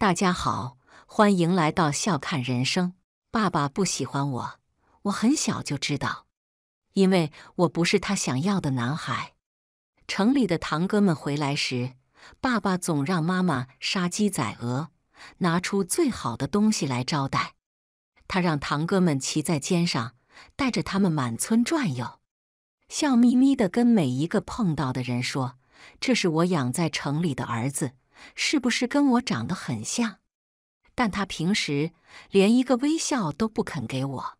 大家好，欢迎来到笑看人生。爸爸不喜欢我，我很小就知道，因为我不是他想要的男孩。城里的堂哥们回来时，爸爸总让妈妈杀鸡宰鹅，拿出最好的东西来招待他，让堂哥们骑在肩上，带着他们满村转悠，笑眯眯地跟每一个碰到的人说：“这是我养在城里的儿子。”是不是跟我长得很像？但他平时连一个微笑都不肯给我，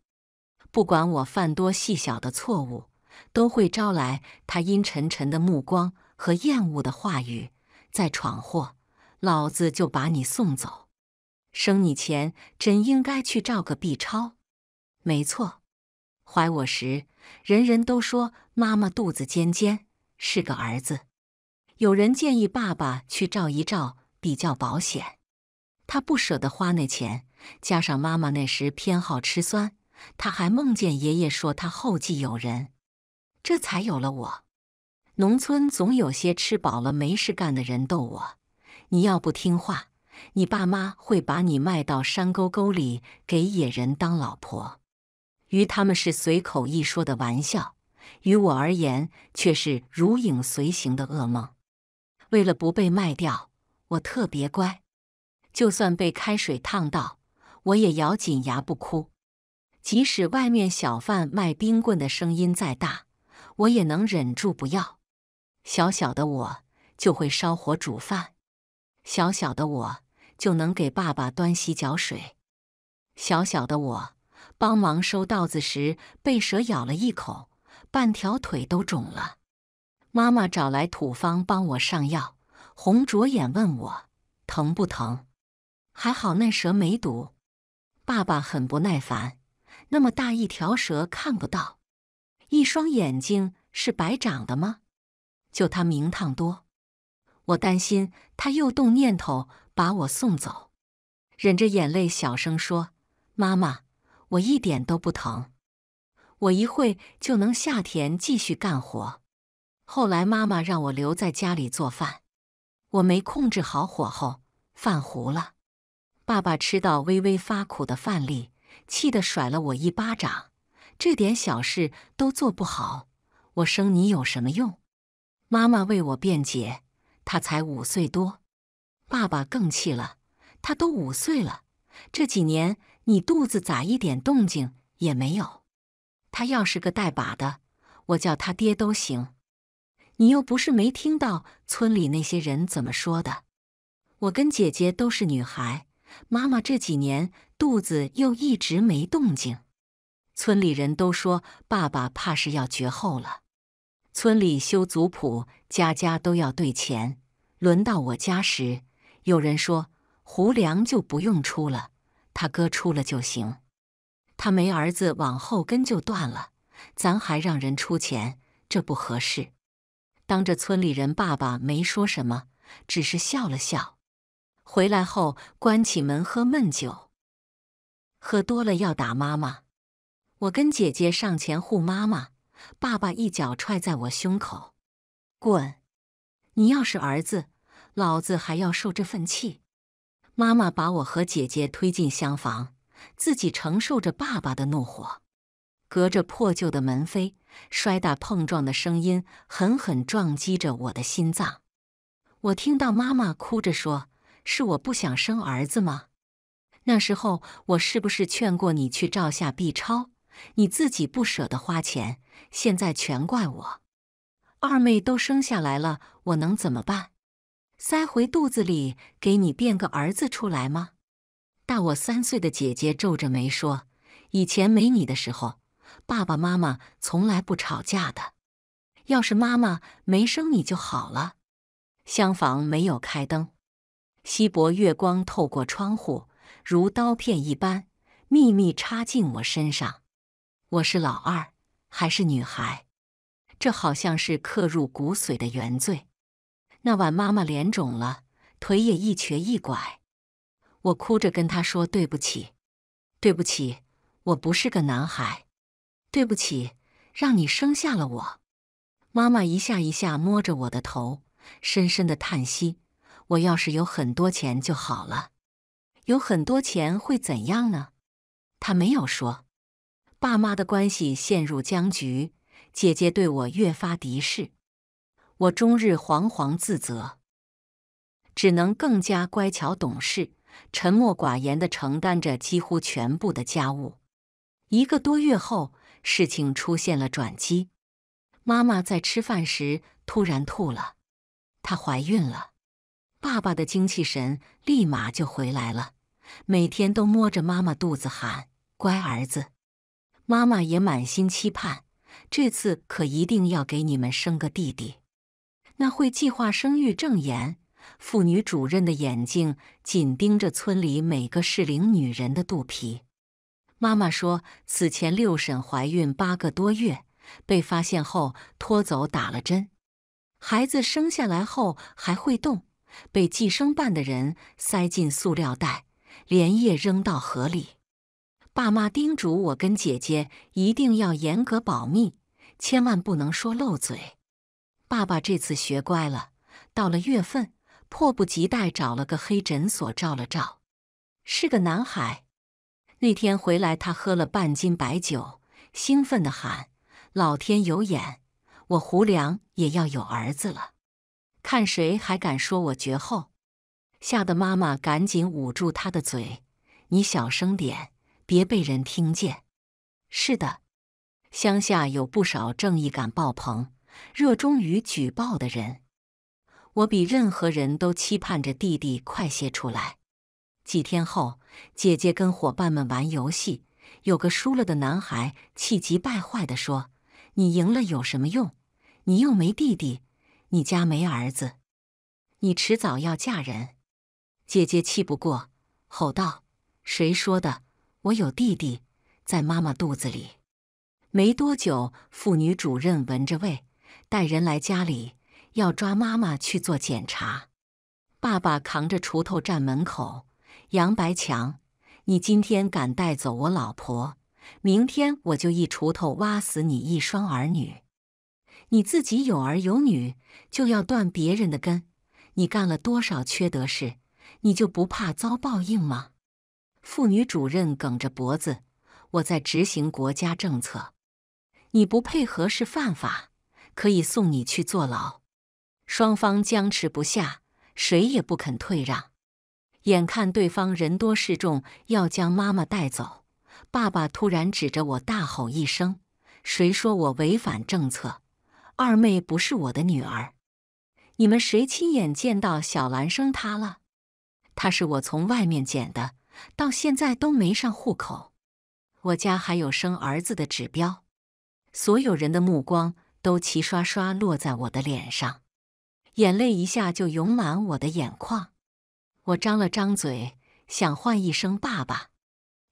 不管我犯多细小的错误，都会招来他阴沉沉的目光和厌恶的话语。再闯祸，老子就把你送走。生你前真应该去照个 B 超。没错，怀我时，人人都说妈妈肚子尖尖，是个儿子。有人建议爸爸去照一照比较保险，他不舍得花那钱，加上妈妈那时偏好吃酸，他还梦见爷爷说他后继有人，这才有了我。农村总有些吃饱了没事干的人逗我，你要不听话，你爸妈会把你卖到山沟沟里给野人当老婆。于他们是随口一说的玩笑，于我而言却是如影随形的噩梦。为了不被卖掉，我特别乖。就算被开水烫到，我也咬紧牙不哭。即使外面小贩卖冰棍的声音再大，我也能忍住不要。小小的我就会烧火煮饭，小小的我就能给爸爸端洗脚水。小小的我帮忙收稻子时被蛇咬了一口，半条腿都肿了。妈妈找来土方帮我上药，红着眼问我：“疼不疼？”还好那蛇没毒。爸爸很不耐烦：“那么大一条蛇看不到，一双眼睛是白长的吗？”就他明堂多，我担心他又动念头把我送走，忍着眼泪小声说：“妈妈，我一点都不疼，我一会就能下田继续干活。”后来妈妈让我留在家里做饭，我没控制好火候，饭糊了。爸爸吃到微微发苦的饭粒，气得甩了我一巴掌。这点小事都做不好，我生你有什么用？妈妈为我辩解，他才五岁多。爸爸更气了，他都五岁了，这几年你肚子咋一点动静也没有？他要是个带把的，我叫他爹都行。你又不是没听到村里那些人怎么说的。我跟姐姐都是女孩，妈妈这几年肚子又一直没动静，村里人都说爸爸怕是要绝后了。村里修族谱，家家都要对钱。轮到我家时，有人说胡良就不用出了，他哥出了就行。他没儿子，往后根就断了，咱还让人出钱，这不合适。当着村里人，爸爸没说什么，只是笑了笑。回来后，关起门喝闷酒，喝多了要打妈妈。我跟姐姐上前护妈妈，爸爸一脚踹在我胸口：“滚！你要是儿子，老子还要受这份气。”妈妈把我和姐姐推进厢房，自己承受着爸爸的怒火，隔着破旧的门扉。摔打碰撞的声音狠狠撞击着我的心脏。我听到妈妈哭着说：“是我不想生儿子吗？”那时候我是不是劝过你去照下 B 超？你自己不舍得花钱，现在全怪我。二妹都生下来了，我能怎么办？塞回肚子里给你变个儿子出来吗？大我三岁的姐姐皱着眉说：“以前没你的时候。”爸爸妈妈从来不吵架的。要是妈妈没生你就好了。厢房没有开灯，稀薄月光透过窗户，如刀片一般，秘密插进我身上。我是老二，还是女孩？这好像是刻入骨髓的原罪。那晚妈妈脸肿了，腿也一瘸一拐。我哭着跟她说：“对不起，对不起，我不是个男孩。”对不起，让你生下了我。妈妈一下一下摸着我的头，深深的叹息。我要是有很多钱就好了。有很多钱会怎样呢？她没有说。爸妈的关系陷入僵局，姐姐对我越发敌视。我终日惶惶自责，只能更加乖巧懂事，沉默寡言的承担着几乎全部的家务。一个多月后。事情出现了转机，妈妈在吃饭时突然吐了，她怀孕了。爸爸的精气神立马就回来了，每天都摸着妈妈肚子喊：“乖儿子。”妈妈也满心期盼，这次可一定要给你们生个弟弟。那会计划生育证言，妇女主任的眼睛紧盯着村里每个适龄女人的肚皮。妈妈说，此前六婶怀孕八个多月，被发现后拖走打了针，孩子生下来后还会动，被计生办的人塞进塑料袋，连夜扔到河里。爸妈叮嘱我跟姐姐一定要严格保密，千万不能说漏嘴。爸爸这次学乖了，到了月份，迫不及待找了个黑诊所照了照，是个男孩。那天回来，他喝了半斤白酒，兴奋地喊：“老天有眼，我胡良也要有儿子了！看谁还敢说我绝后！”吓得妈妈赶紧捂住他的嘴：“你小声点，别被人听见。”是的，乡下有不少正义感爆棚、热衷于举报的人。我比任何人都期盼着弟弟快些出来。几天后，姐姐跟伙伴们玩游戏，有个输了的男孩气急败坏地说：“你赢了有什么用？你又没弟弟，你家没儿子，你迟早要嫁人。”姐姐气不过，吼道：“谁说的？我有弟弟，在妈妈肚子里。”没多久，妇女主任闻着味，带人来家里要抓妈妈去做检查。爸爸扛着锄头站门口。杨白强，你今天敢带走我老婆，明天我就一锄头挖死你一双儿女。你自己有儿有女，就要断别人的根。你干了多少缺德事，你就不怕遭报应吗？妇女主任梗着脖子：“我在执行国家政策，你不配合是犯法，可以送你去坐牢。”双方僵持不下，谁也不肯退让。眼看对方人多势众，要将妈妈带走，爸爸突然指着我大吼一声：“谁说我违反政策？二妹不是我的女儿，你们谁亲眼见到小兰生她了？她是我从外面捡的，到现在都没上户口。我家还有生儿子的指标。”所有人的目光都齐刷刷落在我的脸上，眼泪一下就涌满我的眼眶。我张了张嘴，想唤一声“爸爸”，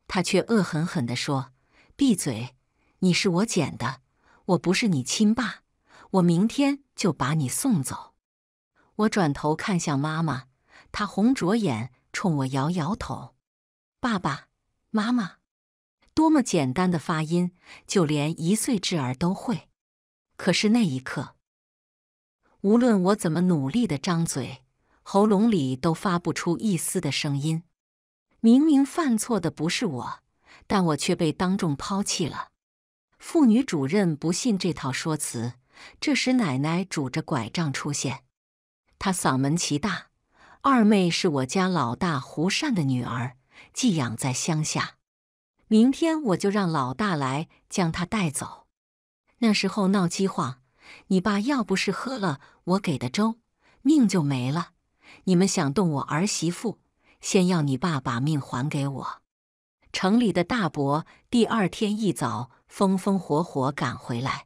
他却恶狠狠地说：“闭嘴！你是我捡的，我不是你亲爸，我明天就把你送走。”我转头看向妈妈，她红着眼冲我摇摇头。“爸爸妈妈，多么简单的发音，就连一岁智儿都会。可是那一刻，无论我怎么努力的张嘴。”喉咙里都发不出一丝的声音。明明犯错的不是我，但我却被当众抛弃了。妇女主任不信这套说辞。这时，奶奶拄着拐杖出现，她嗓门奇大。二妹是我家老大胡善的女儿，寄养在乡下。明天我就让老大来将她带走。那时候闹饥荒，你爸要不是喝了我给的粥，命就没了。你们想动我儿媳妇，先要你爸把命还给我。城里的大伯第二天一早风风火火赶回来，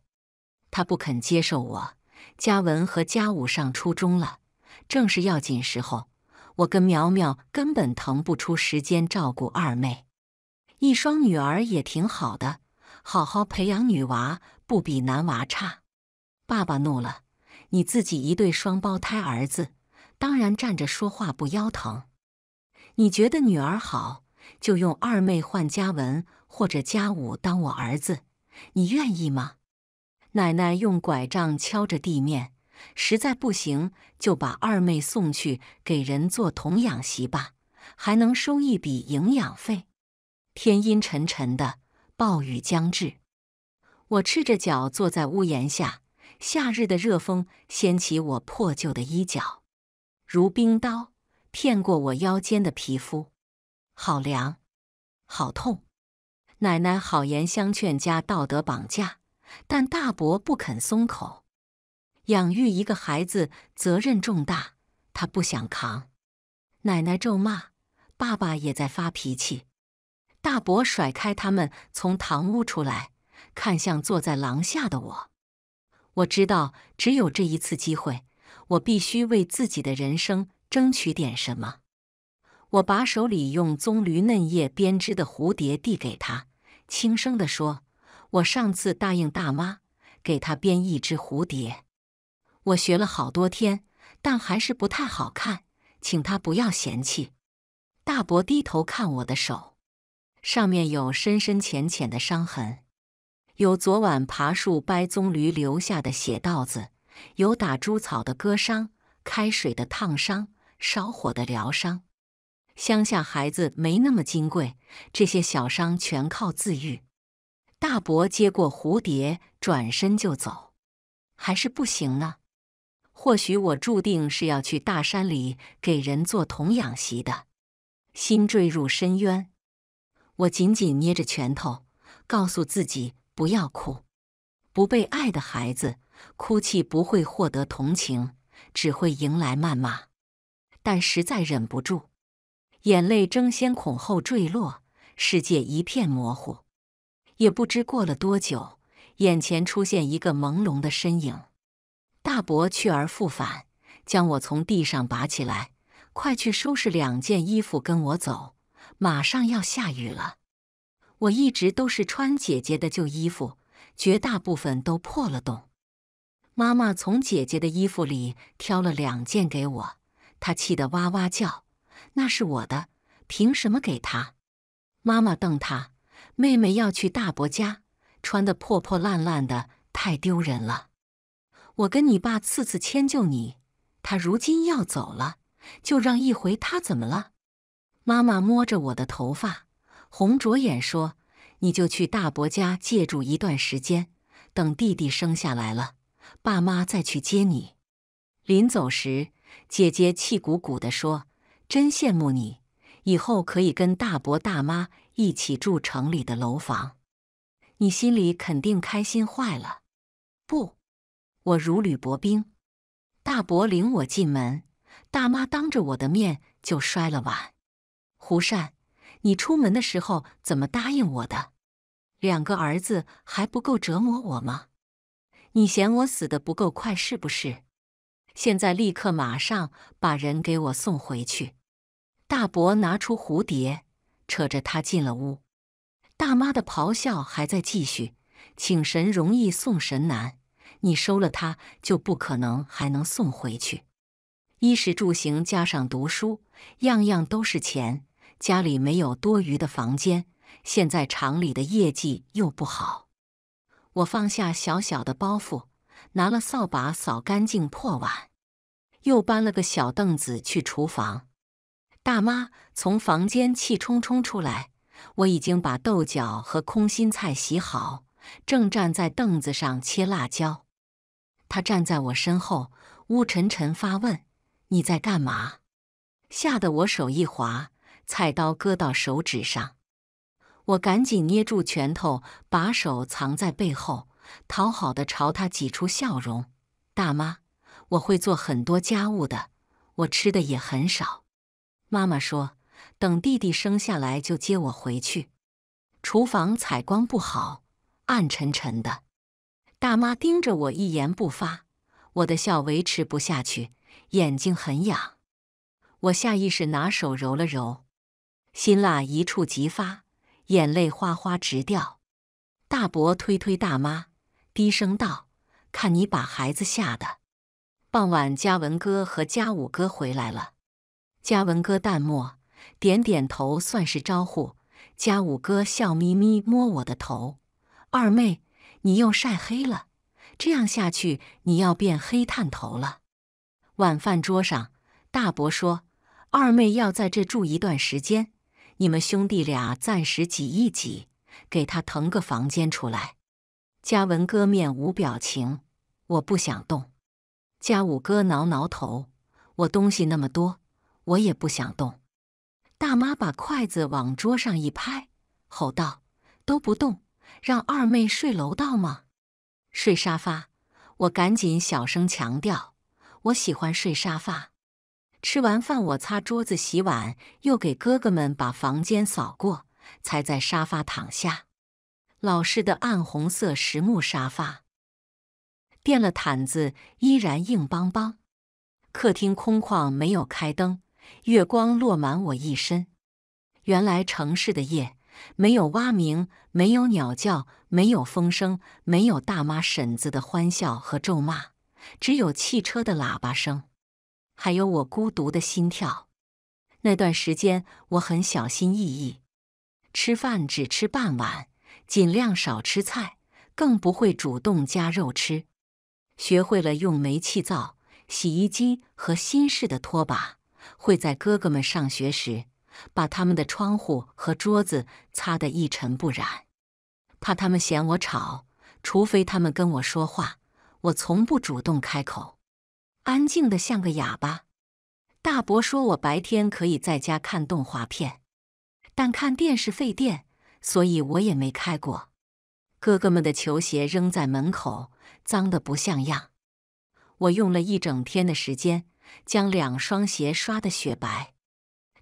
他不肯接受我。嘉文和嘉武上初中了，正是要紧时候，我跟苗苗根本腾不出时间照顾二妹。一双女儿也挺好的，好好培养女娃不比男娃差。爸爸怒了，你自己一对双胞胎儿子。当然站着说话不腰疼。你觉得女儿好，就用二妹换家文或者家武当我儿子，你愿意吗？奶奶用拐杖敲着地面，实在不行就把二妹送去给人做童养媳吧，还能收一笔营养费。天阴沉沉的，暴雨将至。我赤着脚坐在屋檐下，夏日的热风掀起我破旧的衣角。如冰刀，骗过我腰间的皮肤，好凉，好痛。奶奶好言相劝，加道德绑架，但大伯不肯松口。养育一个孩子责任重大，他不想扛。奶奶咒骂，爸爸也在发脾气。大伯甩开他们，从堂屋出来，看向坐在廊下的我。我知道，只有这一次机会。我必须为自己的人生争取点什么。我把手里用棕榈嫩叶编织的蝴蝶递给他，轻声的说：“我上次答应大妈，给她编一只蝴蝶。我学了好多天，但还是不太好看，请她不要嫌弃。”大伯低头看我的手，上面有深深浅浅的伤痕，有昨晚爬树掰棕榈留下的血道子。有打猪草的割伤，开水的烫伤，烧火的疗伤。乡下孩子没那么金贵，这些小伤全靠自愈。大伯接过蝴蝶，转身就走。还是不行呢？或许我注定是要去大山里给人做童养媳的。心坠入深渊，我紧紧捏着拳头，告诉自己不要哭。不被爱的孩子。哭泣不会获得同情，只会迎来谩骂。但实在忍不住，眼泪争先恐后坠落，世界一片模糊。也不知过了多久，眼前出现一个朦胧的身影。大伯去而复返，将我从地上拔起来，快去收拾两件衣服，跟我走，马上要下雨了。我一直都是穿姐姐的旧衣服，绝大部分都破了洞。妈妈从姐姐的衣服里挑了两件给我，她气得哇哇叫。那是我的，凭什么给她？妈妈瞪她，妹妹要去大伯家，穿得破破烂烂的，太丢人了。我跟你爸次次迁就你，他如今要走了，就让一回，他怎么了？妈妈摸着我的头发，红着眼说：“你就去大伯家借住一段时间，等弟弟生下来了。”爸妈再去接你。临走时，姐姐气鼓鼓地说：“真羡慕你，以后可以跟大伯、大妈一起住城里的楼房。你心里肯定开心坏了。”不，我如履薄冰。大伯领我进门，大妈当着我的面就摔了碗。胡善，你出门的时候怎么答应我的？两个儿子还不够折磨我吗？你嫌我死的不够快是不是？现在立刻马上把人给我送回去！大伯拿出蝴蝶，扯着他进了屋。大妈的咆哮还在继续。请神容易送神难，你收了他就不可能还能送回去。衣食住行加上读书，样样都是钱。家里没有多余的房间，现在厂里的业绩又不好。我放下小小的包袱，拿了扫把扫干净破碗，又搬了个小凳子去厨房。大妈从房间气冲冲出来，我已经把豆角和空心菜洗好，正站在凳子上切辣椒。她站在我身后，乌沉沉发问：“你在干嘛？”吓得我手一滑，菜刀割到手指上。我赶紧捏住拳头，把手藏在背后，讨好的朝他挤出笑容。大妈，我会做很多家务的，我吃的也很少。妈妈说，等弟弟生下来就接我回去。厨房采光不好，暗沉沉的。大妈盯着我一言不发，我的笑维持不下去，眼睛很痒，我下意识拿手揉了揉，辛辣一触即发。眼泪哗哗直掉，大伯推推大妈，低声道：“看你把孩子吓的。”傍晚，嘉文哥和嘉武哥回来了。嘉文哥淡漠，点点头算是招呼。嘉武哥笑眯眯摸我的头：“二妹，你又晒黑了，这样下去你要变黑炭头了。”晚饭桌上，大伯说：“二妹要在这住一段时间。”你们兄弟俩暂时挤一挤，给他腾个房间出来。嘉文哥面无表情，我不想动。嘉武哥挠挠头，我东西那么多，我也不想动。大妈把筷子往桌上一拍，吼道：“都不动，让二妹睡楼道吗？睡沙发！”我赶紧小声强调：“我喜欢睡沙发。”吃完饭，我擦桌子、洗碗，又给哥哥们把房间扫过，才在沙发躺下。老式的暗红色实木沙发，垫了毯子依然硬邦邦。客厅空旷，没有开灯，月光落满我一身。原来城市的夜，没有蛙鸣，没有鸟叫，没有风声，没有大妈婶子的欢笑和咒骂，只有汽车的喇叭声。还有我孤独的心跳。那段时间，我很小心翼翼，吃饭只吃半碗，尽量少吃菜，更不会主动加肉吃。学会了用煤气灶、洗衣机和新式的拖把，会在哥哥们上学时，把他们的窗户和桌子擦得一尘不染。怕他们嫌我吵，除非他们跟我说话，我从不主动开口。安静的像个哑巴。大伯说：“我白天可以在家看动画片，但看电视费电，所以我也没开过。”哥哥们的球鞋扔在门口，脏的不像样。我用了一整天的时间，将两双鞋刷得雪白。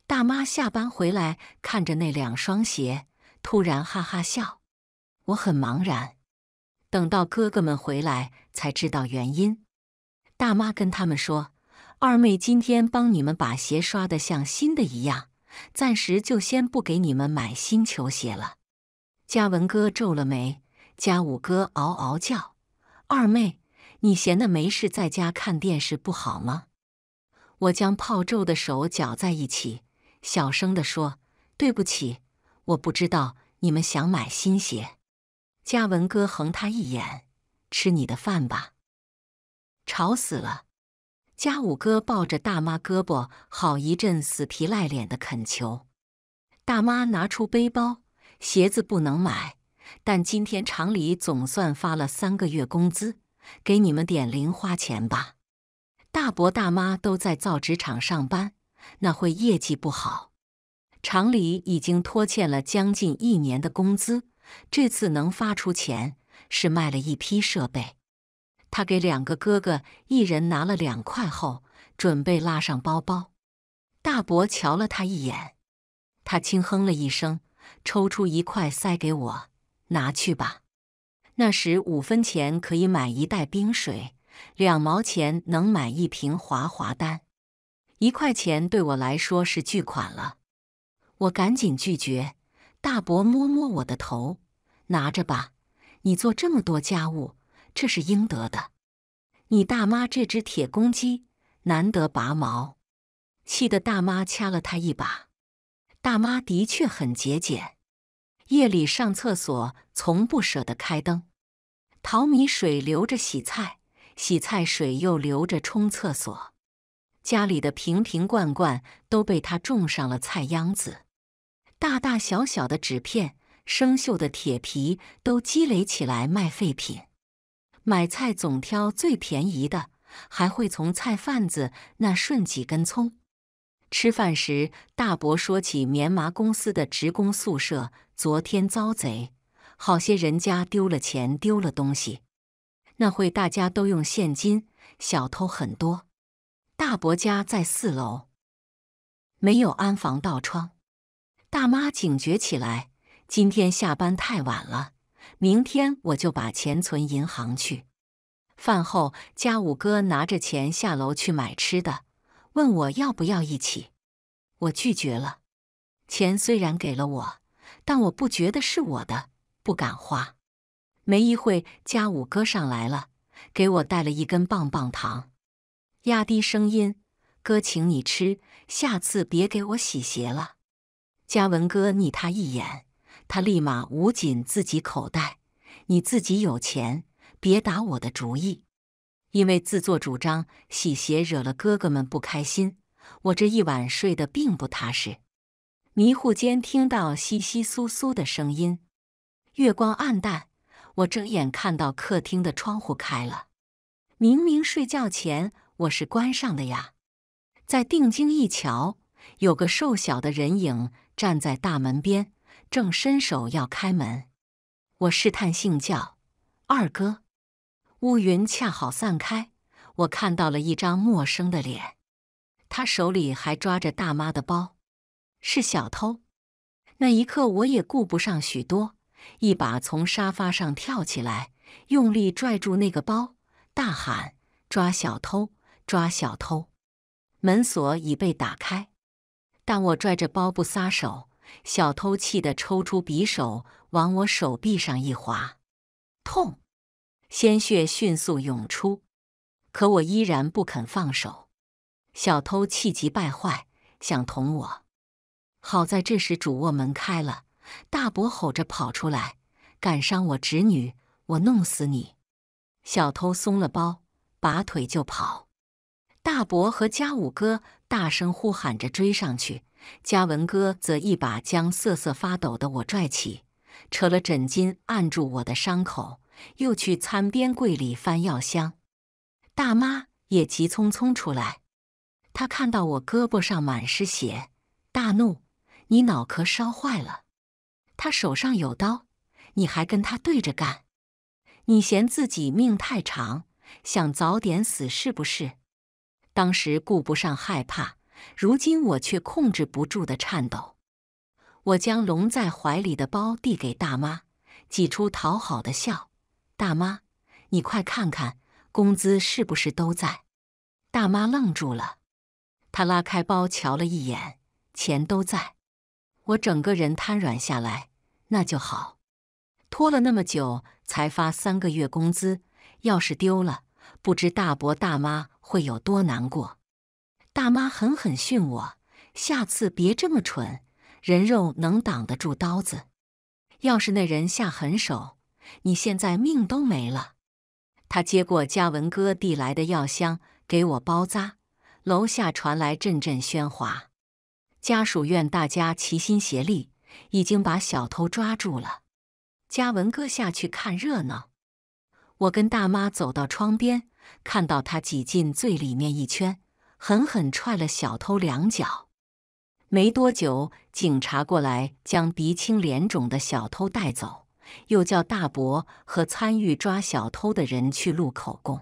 大妈下班回来，看着那两双鞋，突然哈哈笑。我很茫然。等到哥哥们回来，才知道原因。大妈跟他们说：“二妹，今天帮你们把鞋刷得像新的一样，暂时就先不给你们买新球鞋了。”嘉文哥皱了眉，嘉武哥嗷嗷叫：“二妹，你闲的没事在家看电视不好吗？”我将泡皱的手搅在一起，小声地说：“对不起，我不知道你们想买新鞋。”嘉文哥横他一眼：“吃你的饭吧。”吵死了！家五哥抱着大妈胳膊，好一阵死皮赖脸的恳求。大妈拿出背包，鞋子不能买，但今天厂里总算发了三个月工资，给你们点零花钱吧。大伯大妈都在造纸厂上班，那会业绩不好，厂里已经拖欠了将近一年的工资，这次能发出钱是卖了一批设备。他给两个哥哥一人拿了两块后，准备拉上包包。大伯瞧了他一眼，他轻哼了一声，抽出一块塞给我：“拿去吧。”那时五分钱可以买一袋冰水，两毛钱能买一瓶滑滑丹，一块钱对我来说是巨款了。我赶紧拒绝。大伯摸摸我的头：“拿着吧，你做这么多家务。”这是应得的。你大妈这只铁公鸡难得拔毛，气得大妈掐了他一把。大妈的确很节俭，夜里上厕所从不舍得开灯，淘米水留着洗菜，洗菜水又留着冲厕所。家里的瓶瓶罐罐都被他种上了菜秧子，大大小小的纸片、生锈的铁皮都积累起来卖废品。买菜总挑最便宜的，还会从菜贩子那顺几根葱。吃饭时，大伯说起棉麻公司的职工宿舍昨天遭贼，好些人家丢了钱，丢了东西。那会大家都用现金，小偷很多。大伯家在四楼，没有安防盗窗。大妈警觉起来，今天下班太晚了。明天我就把钱存银行去。饭后，家五哥拿着钱下楼去买吃的，问我要不要一起。我拒绝了。钱虽然给了我，但我不觉得是我的，不敢花。没一会，家五哥上来了，给我带了一根棒棒糖，压低声音：“哥，请你吃，下次别给我洗鞋了。”嘉文哥睨他一眼。他立马捂紧自己口袋：“你自己有钱，别打我的主意。”因为自作主张洗鞋惹了哥哥们不开心，我这一晚睡得并不踏实。迷糊间听到窸窸窣窣的声音，月光暗淡，我睁眼看到客厅的窗户开了。明明睡觉前我是关上的呀！再定睛一瞧，有个瘦小的人影站在大门边。正伸手要开门，我试探性叫：“二哥！”乌云恰好散开，我看到了一张陌生的脸，他手里还抓着大妈的包，是小偷。那一刻，我也顾不上许多，一把从沙发上跳起来，用力拽住那个包，大喊：“抓小偷！抓小偷！”门锁已被打开，但我拽着包不撒手。小偷气得抽出匕首，往我手臂上一划，痛，鲜血迅速涌出。可我依然不肯放手。小偷气急败坏，想捅我。好在这时主卧门开了，大伯吼着跑出来：“敢伤我侄女，我弄死你！”小偷松了包，拔腿就跑。大伯和家五哥大声呼喊着追上去。嘉文哥则一把将瑟瑟发抖的我拽起，扯了枕巾按住我的伤口，又去餐边柜里翻药箱。大妈也急匆匆出来，她看到我胳膊上满是血，大怒：“你脑壳烧坏了！他手上有刀，你还跟他对着干？你嫌自己命太长，想早点死是不是？”当时顾不上害怕。如今我却控制不住的颤抖，我将笼在怀里的包递给大妈，挤出讨好的笑：“大妈，你快看看，工资是不是都在？”大妈愣住了，她拉开包瞧了一眼，钱都在。我整个人瘫软下来。那就好，拖了那么久才发三个月工资，要是丢了，不知大伯大妈会有多难过。大妈狠狠训我：“下次别这么蠢，人肉能挡得住刀子？要是那人下狠手，你现在命都没了。”他接过嘉文哥递来的药箱，给我包扎。楼下传来阵阵喧哗，家属院大家齐心协力，已经把小偷抓住了。嘉文哥下去看热闹。我跟大妈走到窗边，看到他挤进最里面一圈。狠狠踹了小偷两脚，没多久，警察过来将鼻青脸肿的小偷带走，又叫大伯和参与抓小偷的人去录口供。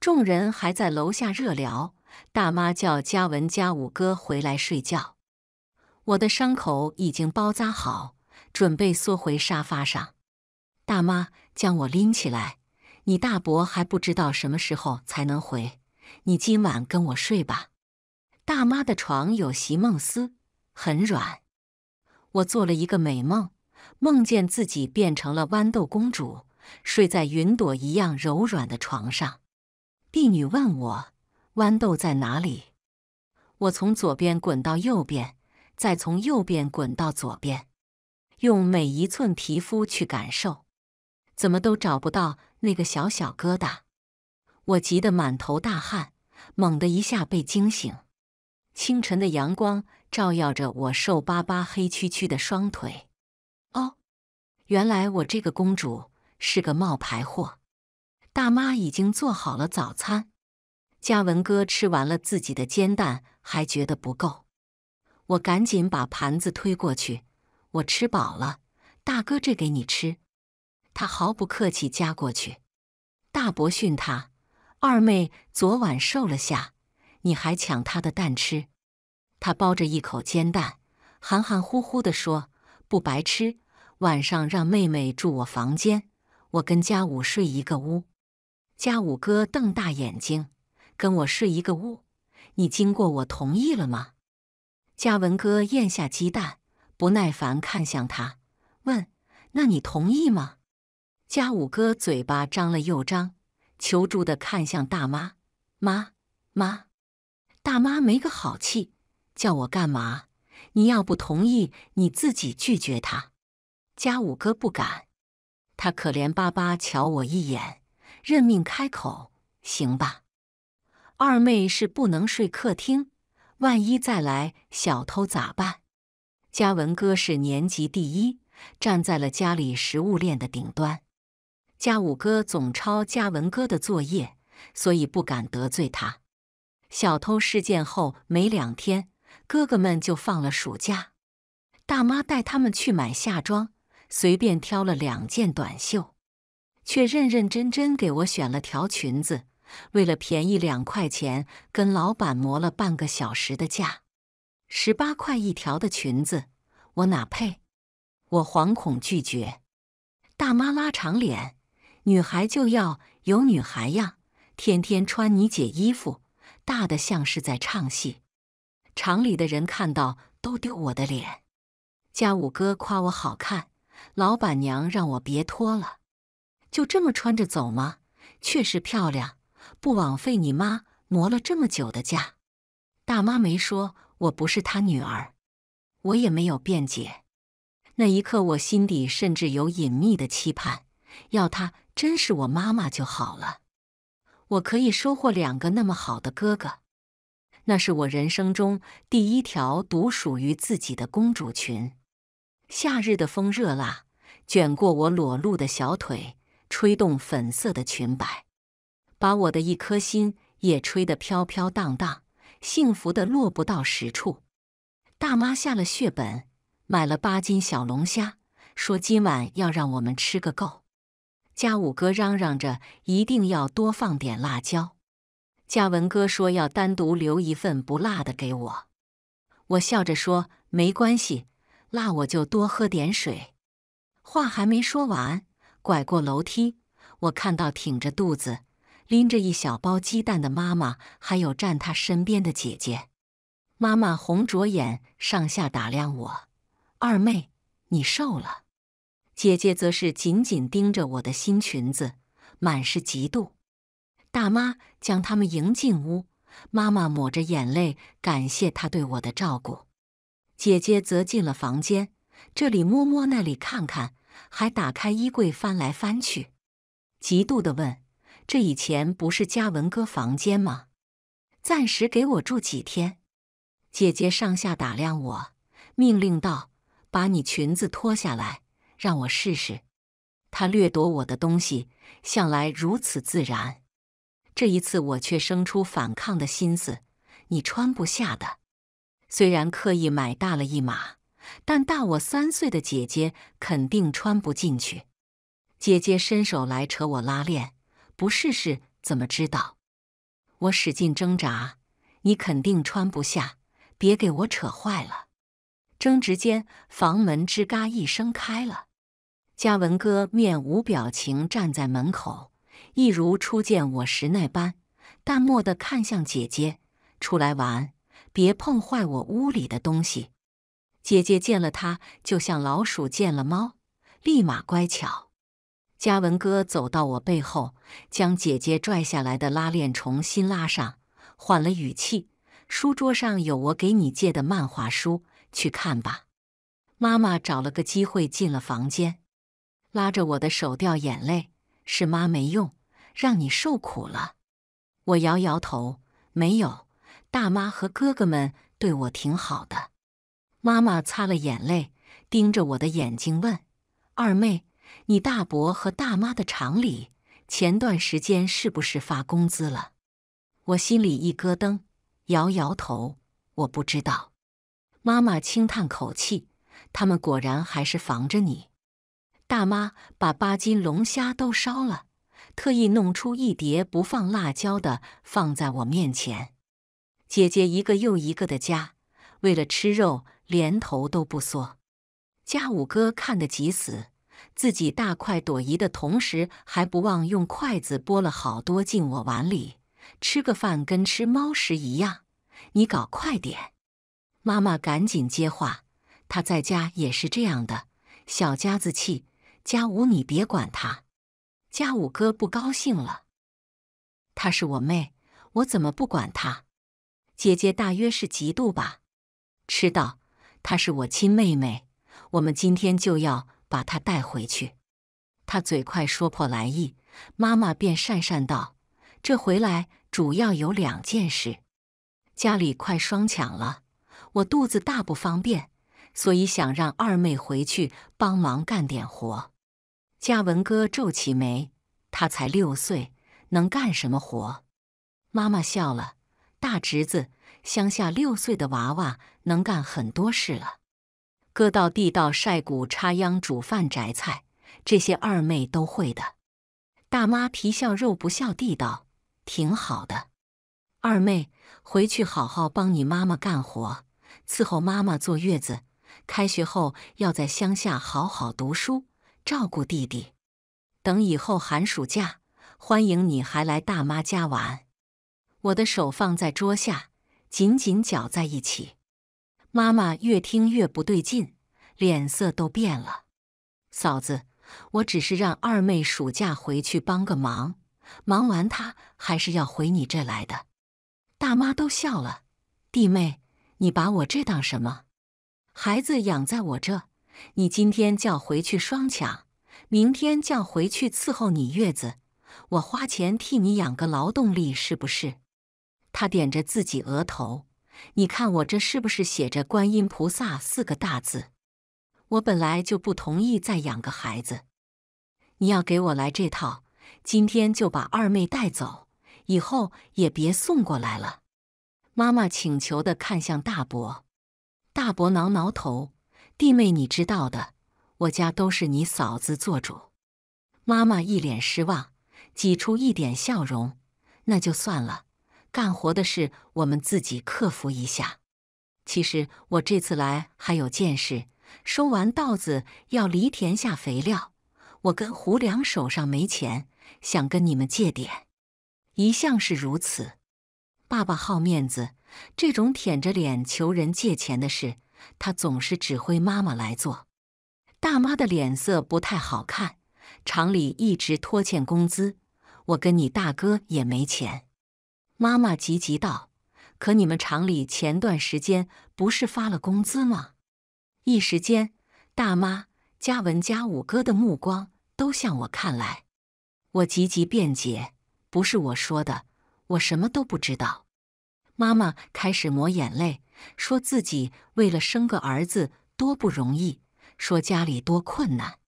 众人还在楼下热聊，大妈叫嘉文、嘉武哥回来睡觉。我的伤口已经包扎好，准备缩回沙发上。大妈将我拎起来，你大伯还不知道什么时候才能回。你今晚跟我睡吧，大妈的床有席梦思，很软。我做了一个美梦，梦见自己变成了豌豆公主，睡在云朵一样柔软的床上。婢女问我豌豆在哪里，我从左边滚到右边，再从右边滚到左边，用每一寸皮肤去感受，怎么都找不到那个小小疙瘩。我急得满头大汗，猛地一下被惊醒。清晨的阳光照耀着我瘦巴巴、黑黢黢的双腿。哦，原来我这个公主是个冒牌货。大妈已经做好了早餐。嘉文哥吃完了自己的煎蛋，还觉得不够。我赶紧把盘子推过去：“我吃饱了，大哥，这给你吃。”他毫不客气夹过去。大伯训他。二妹昨晚瘦了下，你还抢她的蛋吃？她包着一口煎蛋，含含糊糊地说：“不白吃，晚上让妹妹住我房间，我跟家武睡一个屋。”家武哥瞪大眼睛，跟我睡一个屋，你经过我同意了吗？嘉文哥咽下鸡蛋，不耐烦看向他，问：“那你同意吗？”佳武哥嘴巴张了又张。求助的看向大妈，妈，妈，大妈没个好气，叫我干嘛？你要不同意，你自己拒绝他。佳武哥不敢，他可怜巴巴瞧我一眼，认命开口，行吧。二妹是不能睡客厅，万一再来小偷咋办？嘉文哥是年级第一，站在了家里食物链的顶端。嘉五哥总抄佳文哥的作业，所以不敢得罪他。小偷事件后没两天，哥哥们就放了暑假。大妈带他们去买夏装，随便挑了两件短袖，却认认真真给我选了条裙子。为了便宜两块钱，跟老板磨了半个小时的价，十八块一条的裙子，我哪配？我惶恐拒绝。大妈拉长脸。女孩就要有女孩样，天天穿你姐衣服，大的像是在唱戏。厂里的人看到都丢我的脸。家五哥夸我好看，老板娘让我别脱了，就这么穿着走吗？确实漂亮，不枉费你妈磨了这么久的家。大妈没说我不是她女儿，我也没有辩解。那一刻，我心底甚至有隐秘的期盼，要她。真是我妈妈就好了，我可以收获两个那么好的哥哥，那是我人生中第一条独属于自己的公主裙。夏日的风热辣，卷过我裸露的小腿，吹动粉色的裙摆，把我的一颗心也吹得飘飘荡荡，幸福的落不到实处。大妈下了血本买了八斤小龙虾，说今晚要让我们吃个够。嘉武哥嚷嚷着一定要多放点辣椒，嘉文哥说要单独留一份不辣的给我，我笑着说没关系，辣我就多喝点水。话还没说完，拐过楼梯，我看到挺着肚子拎着一小包鸡蛋的妈妈，还有站他身边的姐姐。妈妈红着眼上下打量我，二妹，你瘦了。姐姐则是紧紧盯着我的新裙子，满是嫉妒。大妈将他们迎进屋，妈妈抹着眼泪感谢她对我的照顾。姐姐则进了房间，这里摸摸，那里看看，还打开衣柜翻来翻去，嫉妒的问：“这以前不是嘉文哥房间吗？暂时给我住几天。”姐姐上下打量我，命令道：“把你裙子脱下来。”让我试试，他掠夺我的东西向来如此自然，这一次我却生出反抗的心思。你穿不下的，虽然刻意买大了一码，但大我三岁的姐姐肯定穿不进去。姐姐伸手来扯我拉链，不试试怎么知道？我使劲挣扎，你肯定穿不下，别给我扯坏了。争执间，房门吱嘎一声开了。嘉文哥面无表情站在门口，一如初见我时那般淡漠的看向姐姐：“出来玩，别碰坏我屋里的东西。”姐姐见了他，就像老鼠见了猫，立马乖巧。嘉文哥走到我背后，将姐姐拽下来的拉链重新拉上，缓了语气：“书桌上有我给你借的漫画书，去看吧。”妈妈找了个机会进了房间。拉着我的手掉眼泪，是妈没用，让你受苦了。我摇摇头，没有。大妈和哥哥们对我挺好的。妈妈擦了眼泪，盯着我的眼睛问：“二妹，你大伯和大妈的厂里前段时间是不是发工资了？”我心里一咯噔，摇摇头，我不知道。妈妈轻叹口气：“他们果然还是防着你。”大妈把八斤龙虾都烧了，特意弄出一碟不放辣椒的放在我面前。姐姐一个又一个的夹，为了吃肉连头都不缩。家五哥看得急死，自己大快朵颐的同时还不忘用筷子拨了好多进我碗里。吃个饭跟吃猫食一样，你搞快点！妈妈赶紧接话，她在家也是这样的小家子气。家武，你别管他。家武哥不高兴了。她是我妹，我怎么不管她？姐姐大约是嫉妒吧。知道她是我亲妹妹，我们今天就要把她带回去。她嘴快说破来意，妈妈便讪讪道：“这回来主要有两件事，家里快双抢了，我肚子大不方便，所以想让二妹回去帮忙干点活。”嘉文哥皱起眉，他才六岁，能干什么活？妈妈笑了：“大侄子，乡下六岁的娃娃能干很多事了。割稻、地道、晒谷、插秧、煮饭、摘菜，这些二妹都会的。”大妈皮笑肉不笑地道：“挺好的，二妹，回去好好帮你妈妈干活，伺候妈妈坐月子。开学后要在乡下好好读书。”照顾弟弟，等以后寒暑假，欢迎你还来大妈家玩。我的手放在桌下，紧紧搅在一起。妈妈越听越不对劲，脸色都变了。嫂子，我只是让二妹暑假回去帮个忙，忙完她还是要回你这来的。大妈都笑了，弟妹，你把我这当什么？孩子养在我这。你今天叫回去双抢，明天叫回去伺候你月子，我花钱替你养个劳动力是不是？他点着自己额头，你看我这是不是写着“观音菩萨”四个大字？我本来就不同意再养个孩子，你要给我来这套，今天就把二妹带走，以后也别送过来了。妈妈请求的看向大伯，大伯挠挠头。弟妹，你知道的，我家都是你嫂子做主。妈妈一脸失望，挤出一点笑容。那就算了，干活的事我们自己克服一下。其实我这次来还有件事，收完稻子要犁田下肥料，我跟胡良手上没钱，想跟你们借点。一向是如此，爸爸好面子，这种舔着脸求人借钱的事。他总是指挥妈妈来做。大妈的脸色不太好看，厂里一直拖欠工资，我跟你大哥也没钱。妈妈急急道：“可你们厂里前段时间不是发了工资吗？”一时间，大妈、嘉文、嘉武哥的目光都向我看来。我急急辩解：“不是我说的，我什么都不知道。”妈妈开始抹眼泪。说自己为了生个儿子多不容易，说家里多困难，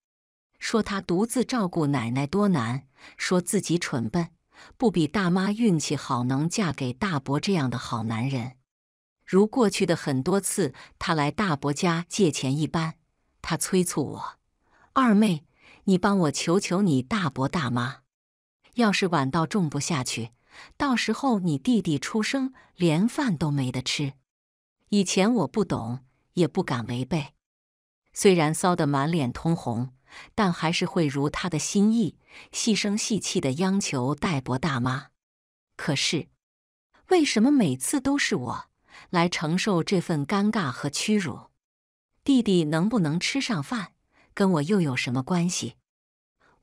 说他独自照顾奶奶多难，说自己蠢笨，不比大妈运气好，能嫁给大伯这样的好男人。如过去的很多次，他来大伯家借钱一般，他催促我：“二妹，你帮我求求你，大伯大妈，要是晚到种不下去，到时候你弟弟出生连饭都没得吃。”以前我不懂，也不敢违背。虽然臊得满脸通红，但还是会如他的心意，细声细气地央求戴伯大妈。可是，为什么每次都是我来承受这份尴尬和屈辱？弟弟能不能吃上饭，跟我又有什么关系？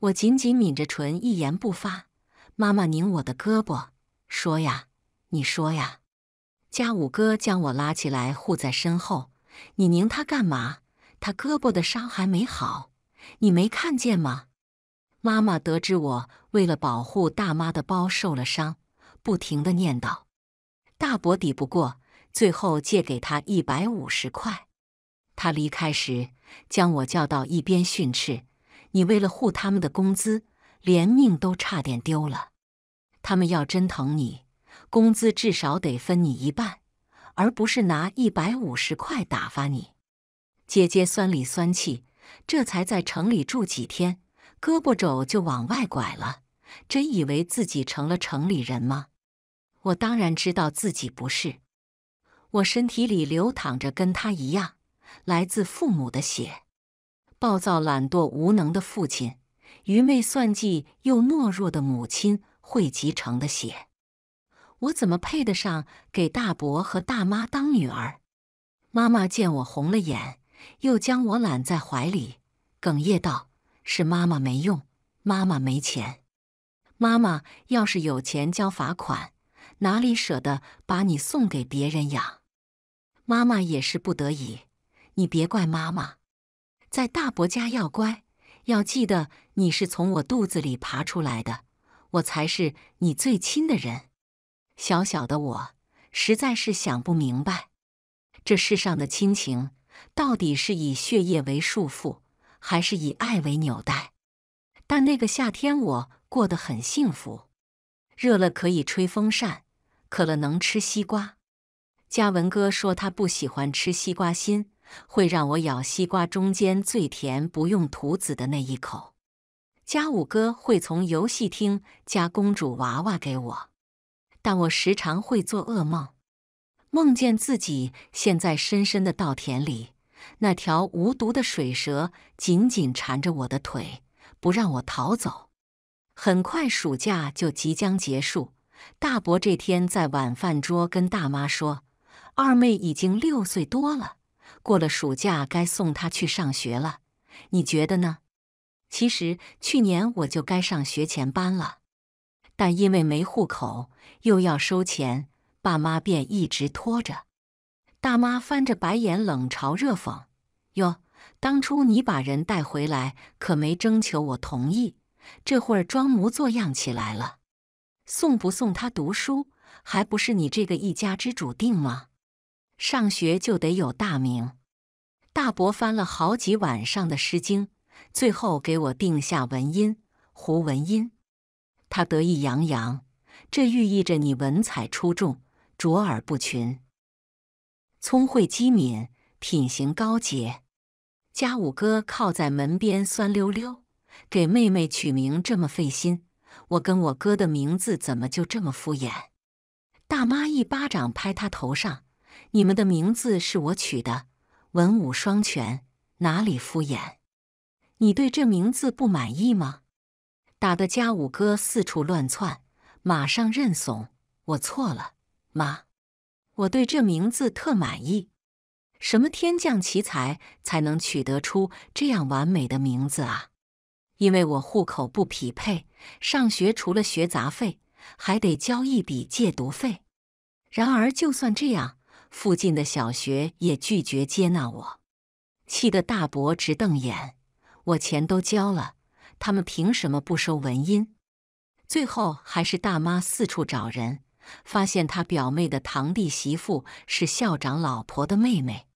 我紧紧抿着唇，一言不发。妈妈拧我的胳膊，说呀，你说呀。家五哥将我拉起来，护在身后。你拧他干嘛？他胳膊的伤还没好，你没看见吗？妈妈得知我为了保护大妈的包受了伤，不停的念叨。大伯抵不过，最后借给他一百五十块。他离开时，将我叫到一边训斥：“你为了护他们的工资，连命都差点丢了。他们要真疼你。”工资至少得分你一半，而不是拿一百五十块打发你。姐姐酸里酸气，这才在城里住几天，胳膊肘就往外拐了。真以为自己成了城里人吗？我当然知道自己不是。我身体里流淌着跟他一样，来自父母的血：暴躁、懒惰、无能的父亲，愚昧、算计又懦弱的母亲汇集成的血。我怎么配得上给大伯和大妈当女儿？妈妈见我红了眼，又将我揽在怀里，哽咽道：“是妈妈没用，妈妈没钱，妈妈要是有钱交罚款，哪里舍得把你送给别人养？妈妈也是不得已，你别怪妈妈。在大伯家要乖，要记得你是从我肚子里爬出来的，我才是你最亲的人。”小小的我，实在是想不明白，这世上的亲情到底是以血液为束缚，还是以爱为纽带？但那个夏天，我过得很幸福。热了可以吹风扇，渴了能吃西瓜。嘉文哥说他不喜欢吃西瓜心，会让我咬西瓜中间最甜、不用吐籽的那一口。嘉武哥会从游戏厅加公主娃娃给我。但我时常会做噩梦，梦见自己陷在深深的稻田里，那条无毒的水蛇紧紧缠着我的腿，不让我逃走。很快，暑假就即将结束。大伯这天在晚饭桌跟大妈说：“二妹已经六岁多了，过了暑假该送她去上学了。你觉得呢？”其实去年我就该上学前班了。但因为没户口，又要收钱，爸妈便一直拖着。大妈翻着白眼，冷嘲热讽：“哟，当初你把人带回来，可没征求我同意，这会儿装模作样起来了。送不送他读书，还不是你这个一家之主定吗？上学就得有大名。”大伯翻了好几晚上的《诗经》，最后给我定下文音胡文音。他得意洋洋，这寓意着你文采出众、卓尔不群、聪慧机敏、品行高洁。家五哥靠在门边，酸溜溜：“给妹妹取名这么费心，我跟我哥的名字怎么就这么敷衍？”大妈一巴掌拍他头上：“你们的名字是我取的，文武双全，哪里敷衍？你对这名字不满意吗？”打得家五哥四处乱窜，马上认怂。我错了，妈！我对这名字特满意。什么天降奇才才能取得出这样完美的名字啊？因为我户口不匹配，上学除了学杂费，还得交一笔借读费。然而，就算这样，附近的小学也拒绝接纳我，气得大伯直瞪眼。我钱都交了。他们凭什么不收文音？最后还是大妈四处找人，发现他表妹的堂弟媳妇是校长老婆的妹妹，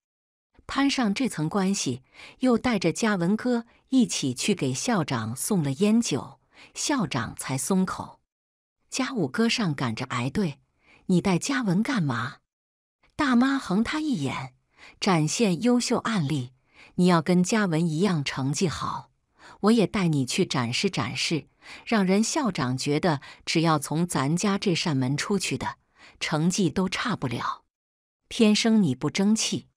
攀上这层关系，又带着嘉文哥一起去给校长送了烟酒，校长才松口。嘉武哥上赶着挨队，你带嘉文干嘛？大妈横他一眼，展现优秀案例，你要跟嘉文一样成绩好。我也带你去展示展示，让人校长觉得只要从咱家这扇门出去的成绩都差不了。天生你不争气，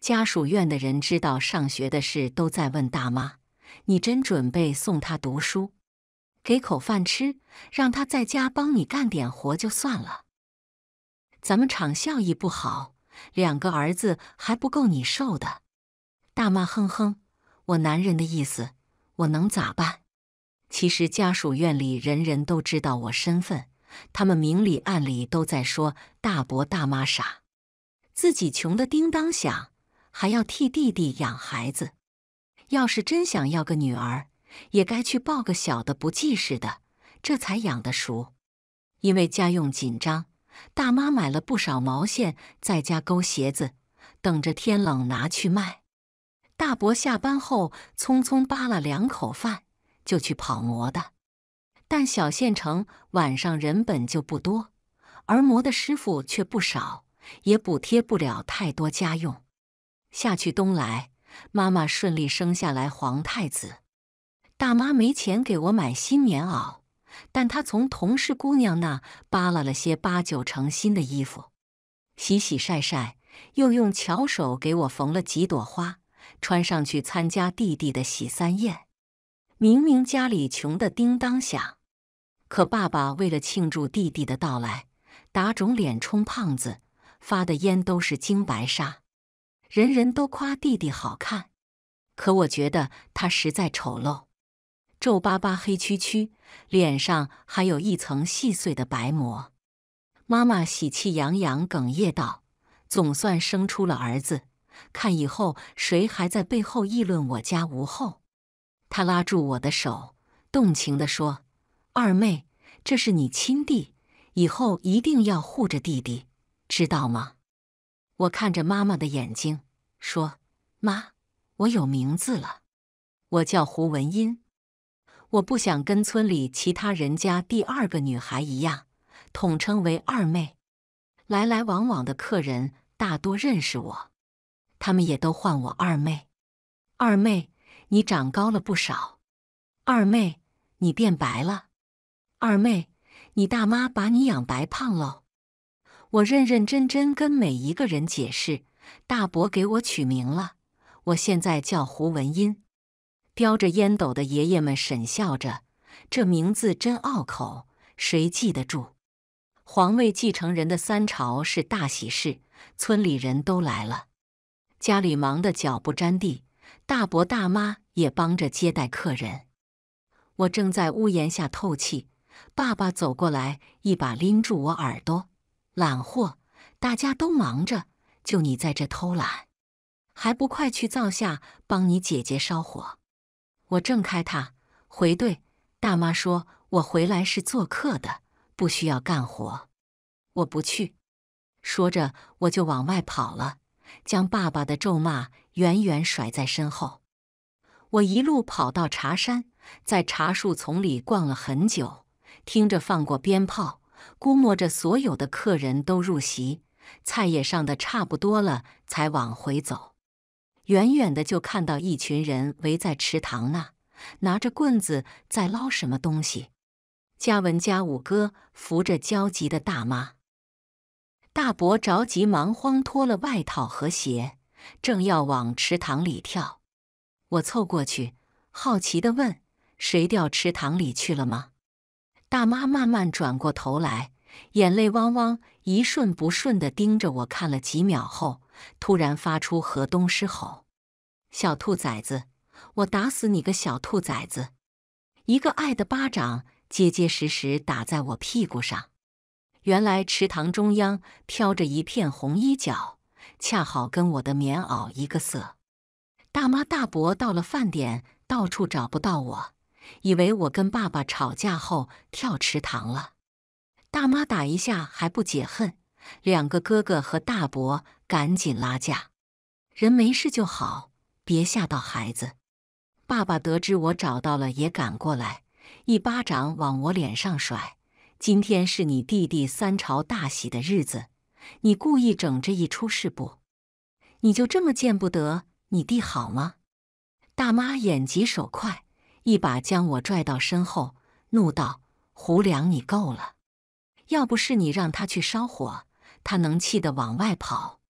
家属院的人知道上学的事，都在问大妈：“你真准备送他读书？给口饭吃，让他在家帮你干点活就算了。咱们厂效益不好，两个儿子还不够你受的。”大妈哼哼：“我男人的意思。”我能咋办？其实家属院里人人都知道我身份，他们明里暗里都在说大伯大妈傻，自己穷的叮当响，还要替弟弟养孩子。要是真想要个女儿，也该去抱个小的不济事的，这才养得熟。因为家用紧张，大妈买了不少毛线，在家勾鞋子，等着天冷拿去卖。大伯下班后匆匆扒了两口饭，就去跑磨的。但小县城晚上人本就不多，而磨的师傅却不少，也补贴不了太多家用。夏去冬来，妈妈顺利生下来皇太子。大妈没钱给我买新棉袄，但她从同事姑娘那扒拉了些八九成新的衣服，洗洗晒晒，又用巧手给我缝了几朵花。穿上去参加弟弟的喜三宴，明明家里穷的叮当响，可爸爸为了庆祝弟弟的到来，打肿脸充胖子，发的烟都是金白沙，人人都夸弟弟好看，可我觉得他实在丑陋，皱巴巴、黑黢黢，脸上还有一层细碎的白膜。妈妈喜气洋洋，哽咽道：“总算生出了儿子。”看以后谁还在背后议论我家无后？他拉住我的手，动情地说：“二妹，这是你亲弟，以后一定要护着弟弟，知道吗？”我看着妈妈的眼睛说：“妈，我有名字了，我叫胡文英。我不想跟村里其他人家第二个女孩一样，统称为二妹。来来往往的客人大多认识我。”他们也都唤我二妹，二妹，你长高了不少，二妹，你变白了，二妹，你大妈把你养白胖喽。我认认真真跟每一个人解释，大伯给我取名了，我现在叫胡文音。叼着烟斗的爷爷们沈笑着，这名字真拗口，谁记得住？皇位继承人的三朝是大喜事，村里人都来了。家里忙得脚不沾地，大伯大妈也帮着接待客人。我正在屋檐下透气，爸爸走过来，一把拎住我耳朵：“懒货！大家都忙着，就你在这偷懒，还不快去灶下帮你姐姐烧火？”我挣开他，回对大妈说：“我回来是做客的，不需要干活，我不去。”说着，我就往外跑了。将爸爸的咒骂远远甩在身后，我一路跑到茶山，在茶树丛里逛了很久，听着放过鞭炮，估摸着所有的客人都入席，菜也上的差不多了，才往回走。远远的就看到一群人围在池塘那，拿着棍子在捞什么东西。嘉文、嘉武哥扶着焦急的大妈。大伯着急忙慌脱了外套和鞋，正要往池塘里跳，我凑过去，好奇的问：“谁掉池塘里去了吗？”大妈慢慢转过头来，眼泪汪汪，一瞬不瞬的盯着我看了几秒后，突然发出河东狮吼：“小兔崽子，我打死你个小兔崽子！”一个爱的巴掌结结实实打在我屁股上。原来池塘中央飘着一片红衣角，恰好跟我的棉袄一个色。大妈、大伯到了饭点，到处找不到我，以为我跟爸爸吵架后跳池塘了。大妈打一下还不解恨，两个哥哥和大伯赶紧拉架。人没事就好，别吓到孩子。爸爸得知我找到了，也赶过来，一巴掌往我脸上甩。今天是你弟弟三朝大喜的日子，你故意整这一出是不？你就这么见不得你弟好吗？大妈眼疾手快，一把将我拽到身后，怒道：“胡良，你够了！要不是你让他去烧火，他能气得往外跑？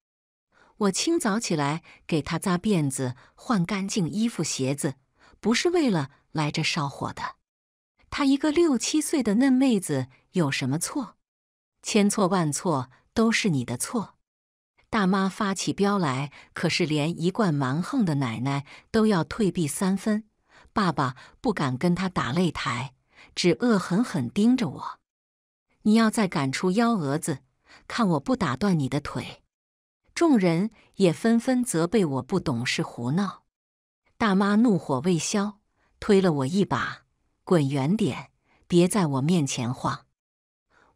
我清早起来给他扎辫子、换干净衣服鞋子，不是为了来这烧火的。”她一个六七岁的嫩妹子有什么错？千错万错都是你的错！大妈发起飙来，可是连一贯蛮横的奶奶都要退避三分。爸爸不敢跟她打擂台，只恶狠狠盯着我：“你要再敢出幺蛾子，看我不打断你的腿！”众人也纷纷责备我不懂事胡闹。大妈怒火未消，推了我一把。滚远点，别在我面前晃！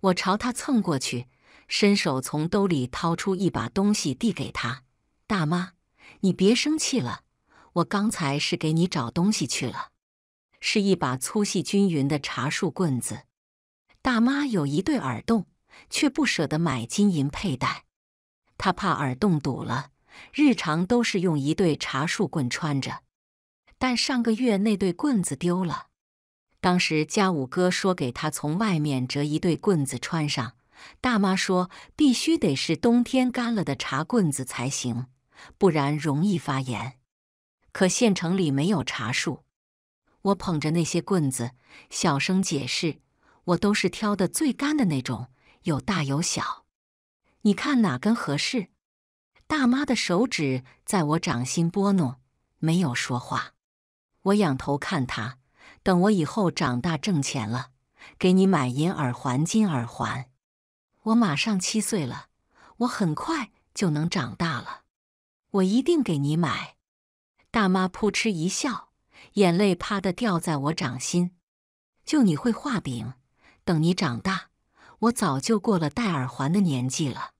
我朝他蹭过去，伸手从兜里掏出一把东西递给他：“大妈，你别生气了，我刚才是给你找东西去了。”是一把粗细均匀的茶树棍子。大妈有一对耳洞，却不舍得买金银佩戴，她怕耳洞堵了，日常都是用一对茶树棍穿着。但上个月那对棍子丢了。当时家五哥说给他从外面折一对棍子穿上，大妈说必须得是冬天干了的茶棍子才行，不然容易发炎。可县城里没有茶树，我捧着那些棍子，小声解释：“我都是挑的最干的那种，有大有小，你看哪根合适？”大妈的手指在我掌心拨弄，没有说话。我仰头看她。等我以后长大挣钱了，给你买银耳环、金耳环。我马上七岁了，我很快就能长大了，我一定给你买。大妈扑哧一笑，眼泪啪的掉在我掌心。就你会画饼，等你长大，我早就过了戴耳环的年纪了。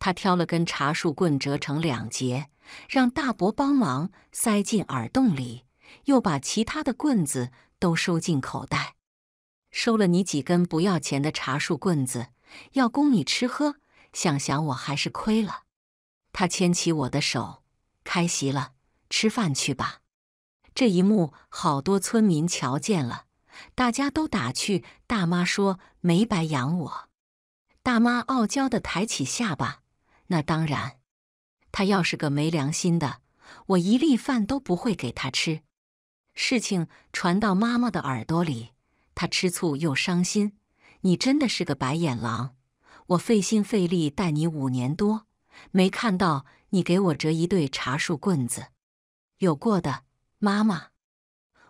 她挑了根茶树棍折成两截，让大伯帮忙塞进耳洞里，又把其他的棍子。都收进口袋，收了你几根不要钱的茶树棍子，要供你吃喝，想想我还是亏了。他牵起我的手，开席了，吃饭去吧。这一幕好多村民瞧见了，大家都打趣大妈说没白养我。大妈傲娇的抬起下巴，那当然，他要是个没良心的，我一粒饭都不会给他吃。事情传到妈妈的耳朵里，她吃醋又伤心。你真的是个白眼狼！我费心费力带你五年多，没看到你给我折一对茶树棍子，有过的。妈妈，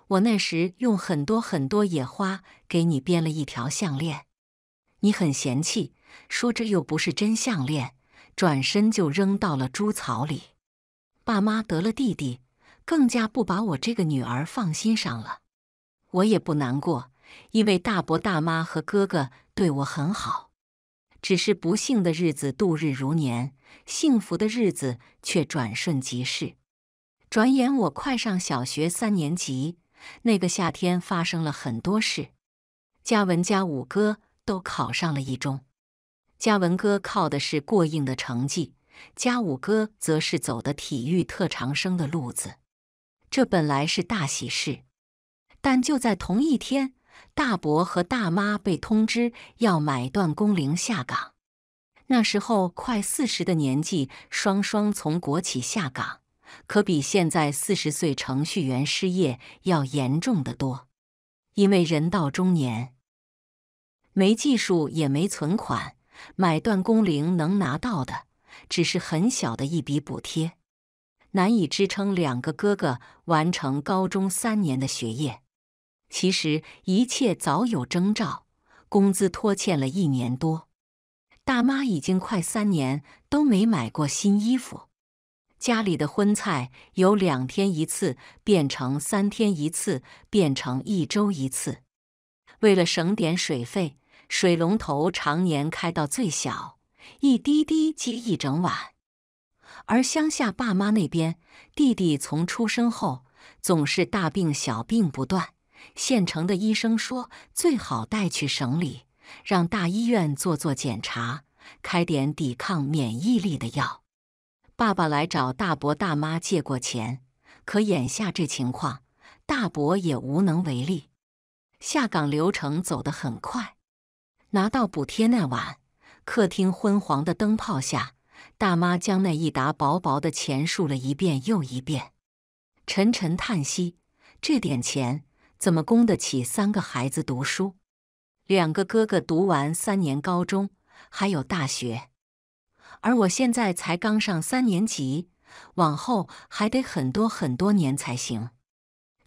我那时用很多很多野花给你编了一条项链，你很嫌弃，说这又不是真项链，转身就扔到了猪槽里。爸妈得了弟弟。更加不把我这个女儿放心上了，我也不难过，因为大伯、大妈和哥哥对我很好。只是不幸的日子度日如年，幸福的日子却转瞬即逝。转眼我快上小学三年级，那个夏天发生了很多事。嘉文、嘉五哥都考上了一中，嘉文哥靠的是过硬的成绩，嘉五哥则是走的体育特长生的路子。这本来是大喜事，但就在同一天，大伯和大妈被通知要买断工龄下岗。那时候快四十的年纪，双双从国企下岗，可比现在四十岁程序员失业要严重的多。因为人到中年，没技术也没存款，买断工龄能拿到的只是很小的一笔补贴。难以支撑两个哥哥完成高中三年的学业。其实一切早有征兆，工资拖欠了一年多，大妈已经快三年都没买过新衣服，家里的荤菜由两天一次变成三天一次，变成一周一次。为了省点水费，水龙头常年开到最小，一滴滴接一整晚。而乡下爸妈那边，弟弟从出生后总是大病小病不断。县城的医生说，最好带去省里，让大医院做做检查，开点抵抗免疫力的药。爸爸来找大伯大妈借过钱，可眼下这情况，大伯也无能为力。下岗流程走得很快，拿到补贴那晚，客厅昏黄的灯泡下。大妈将那一沓薄薄的钱数了一遍又一遍，沉沉叹息：“这点钱怎么供得起三个孩子读书？两个哥哥读完三年高中，还有大学，而我现在才刚上三年级，往后还得很多很多年才行。”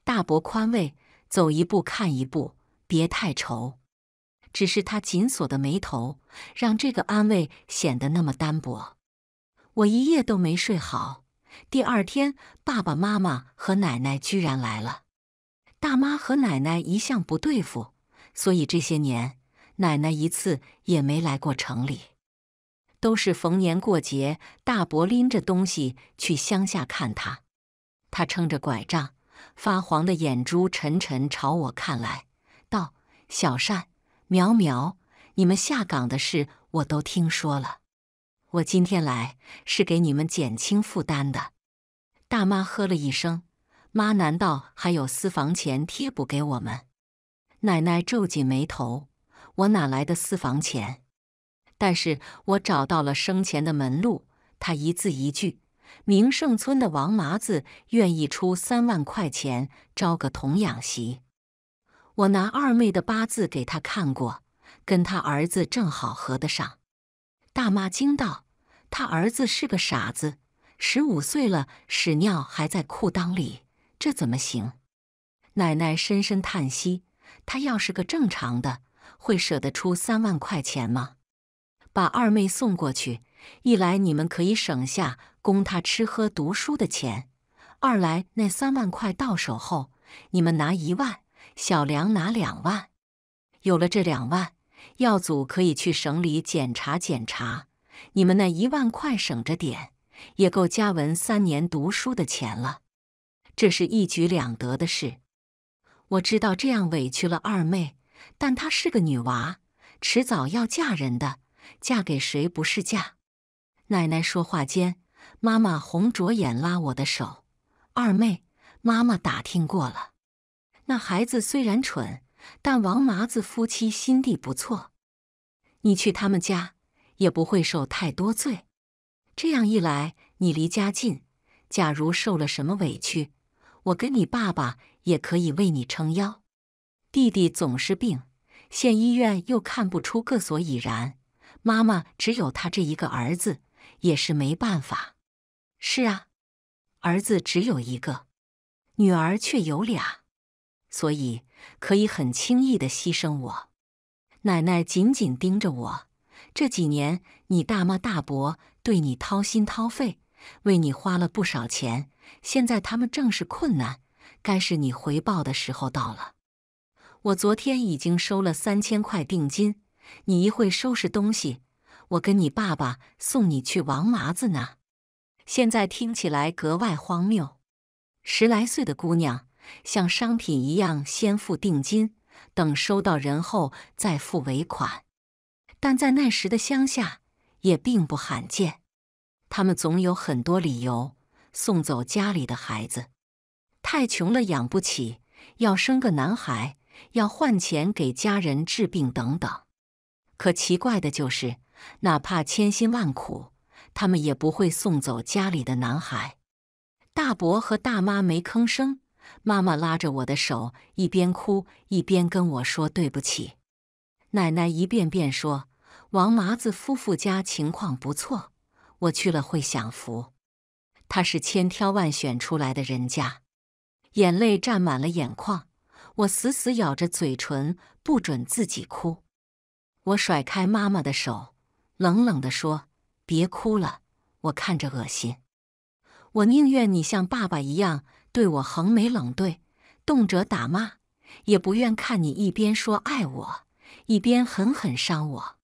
大伯宽慰：“走一步看一步，别太愁。”只是他紧锁的眉头，让这个安慰显得那么单薄。我一夜都没睡好，第二天爸爸妈妈和奶奶居然来了。大妈和奶奶一向不对付，所以这些年奶奶一次也没来过城里，都是逢年过节大伯拎着东西去乡下看他。他撑着拐杖，发黄的眼珠沉沉朝我看来，道：“小善，苗苗，你们下岗的事我都听说了。”我今天来是给你们减轻负担的。大妈呵了一声：“妈，难道还有私房钱贴补给我们？”奶奶皱紧眉头：“我哪来的私房钱？但是我找到了生前的门路。”他一字一句：“明胜村的王麻子愿意出三万块钱招个童养媳。我拿二妹的八字给他看过，跟他儿子正好合得上。”大妈惊道：“他儿子是个傻子，十五岁了，屎尿还在裤裆里，这怎么行？”奶奶深深叹息：“他要是个正常的，会舍得出三万块钱吗？把二妹送过去，一来你们可以省下供他吃喝读书的钱，二来那三万块到手后，你们拿一万，小梁拿两万，有了这两万。”耀祖可以去省里检查检查，你们那一万块省着点，也够嘉文三年读书的钱了。这是一举两得的事。我知道这样委屈了二妹，但她是个女娃，迟早要嫁人的，嫁给谁不是嫁？奶奶说话间，妈妈红着眼拉我的手：“二妹，妈妈打听过了，那孩子虽然蠢。”但王麻子夫妻心地不错，你去他们家也不会受太多罪。这样一来，你离家近，假如受了什么委屈，我跟你爸爸也可以为你撑腰。弟弟总是病，县医院又看不出个所以然，妈妈只有他这一个儿子，也是没办法。是啊，儿子只有一个，女儿却有俩，所以。可以很轻易的牺牲我。奶奶紧紧盯着我。这几年，你大妈、大伯对你掏心掏肺，为你花了不少钱。现在他们正是困难，该是你回报的时候到了。我昨天已经收了三千块定金。你一会收拾东西，我跟你爸爸送你去王麻子那。现在听起来格外荒谬。十来岁的姑娘。像商品一样，先付定金，等收到人后再付尾款。但在那时的乡下也并不罕见，他们总有很多理由送走家里的孩子：太穷了养不起，要生个男孩，要换钱给家人治病等等。可奇怪的就是，哪怕千辛万苦，他们也不会送走家里的男孩。大伯和大妈没吭声。妈妈拉着我的手，一边哭一边跟我说对不起。奶奶一遍遍说：“王麻子夫妇家情况不错，我去了会享福。他是千挑万选出来的人家。”眼泪沾满了眼眶，我死死咬着嘴唇，不准自己哭。我甩开妈妈的手，冷冷地说：“别哭了，我看着恶心。我宁愿你像爸爸一样。”对我横眉冷对，动辄打骂，也不愿看你一边说爱我，一边狠狠伤我。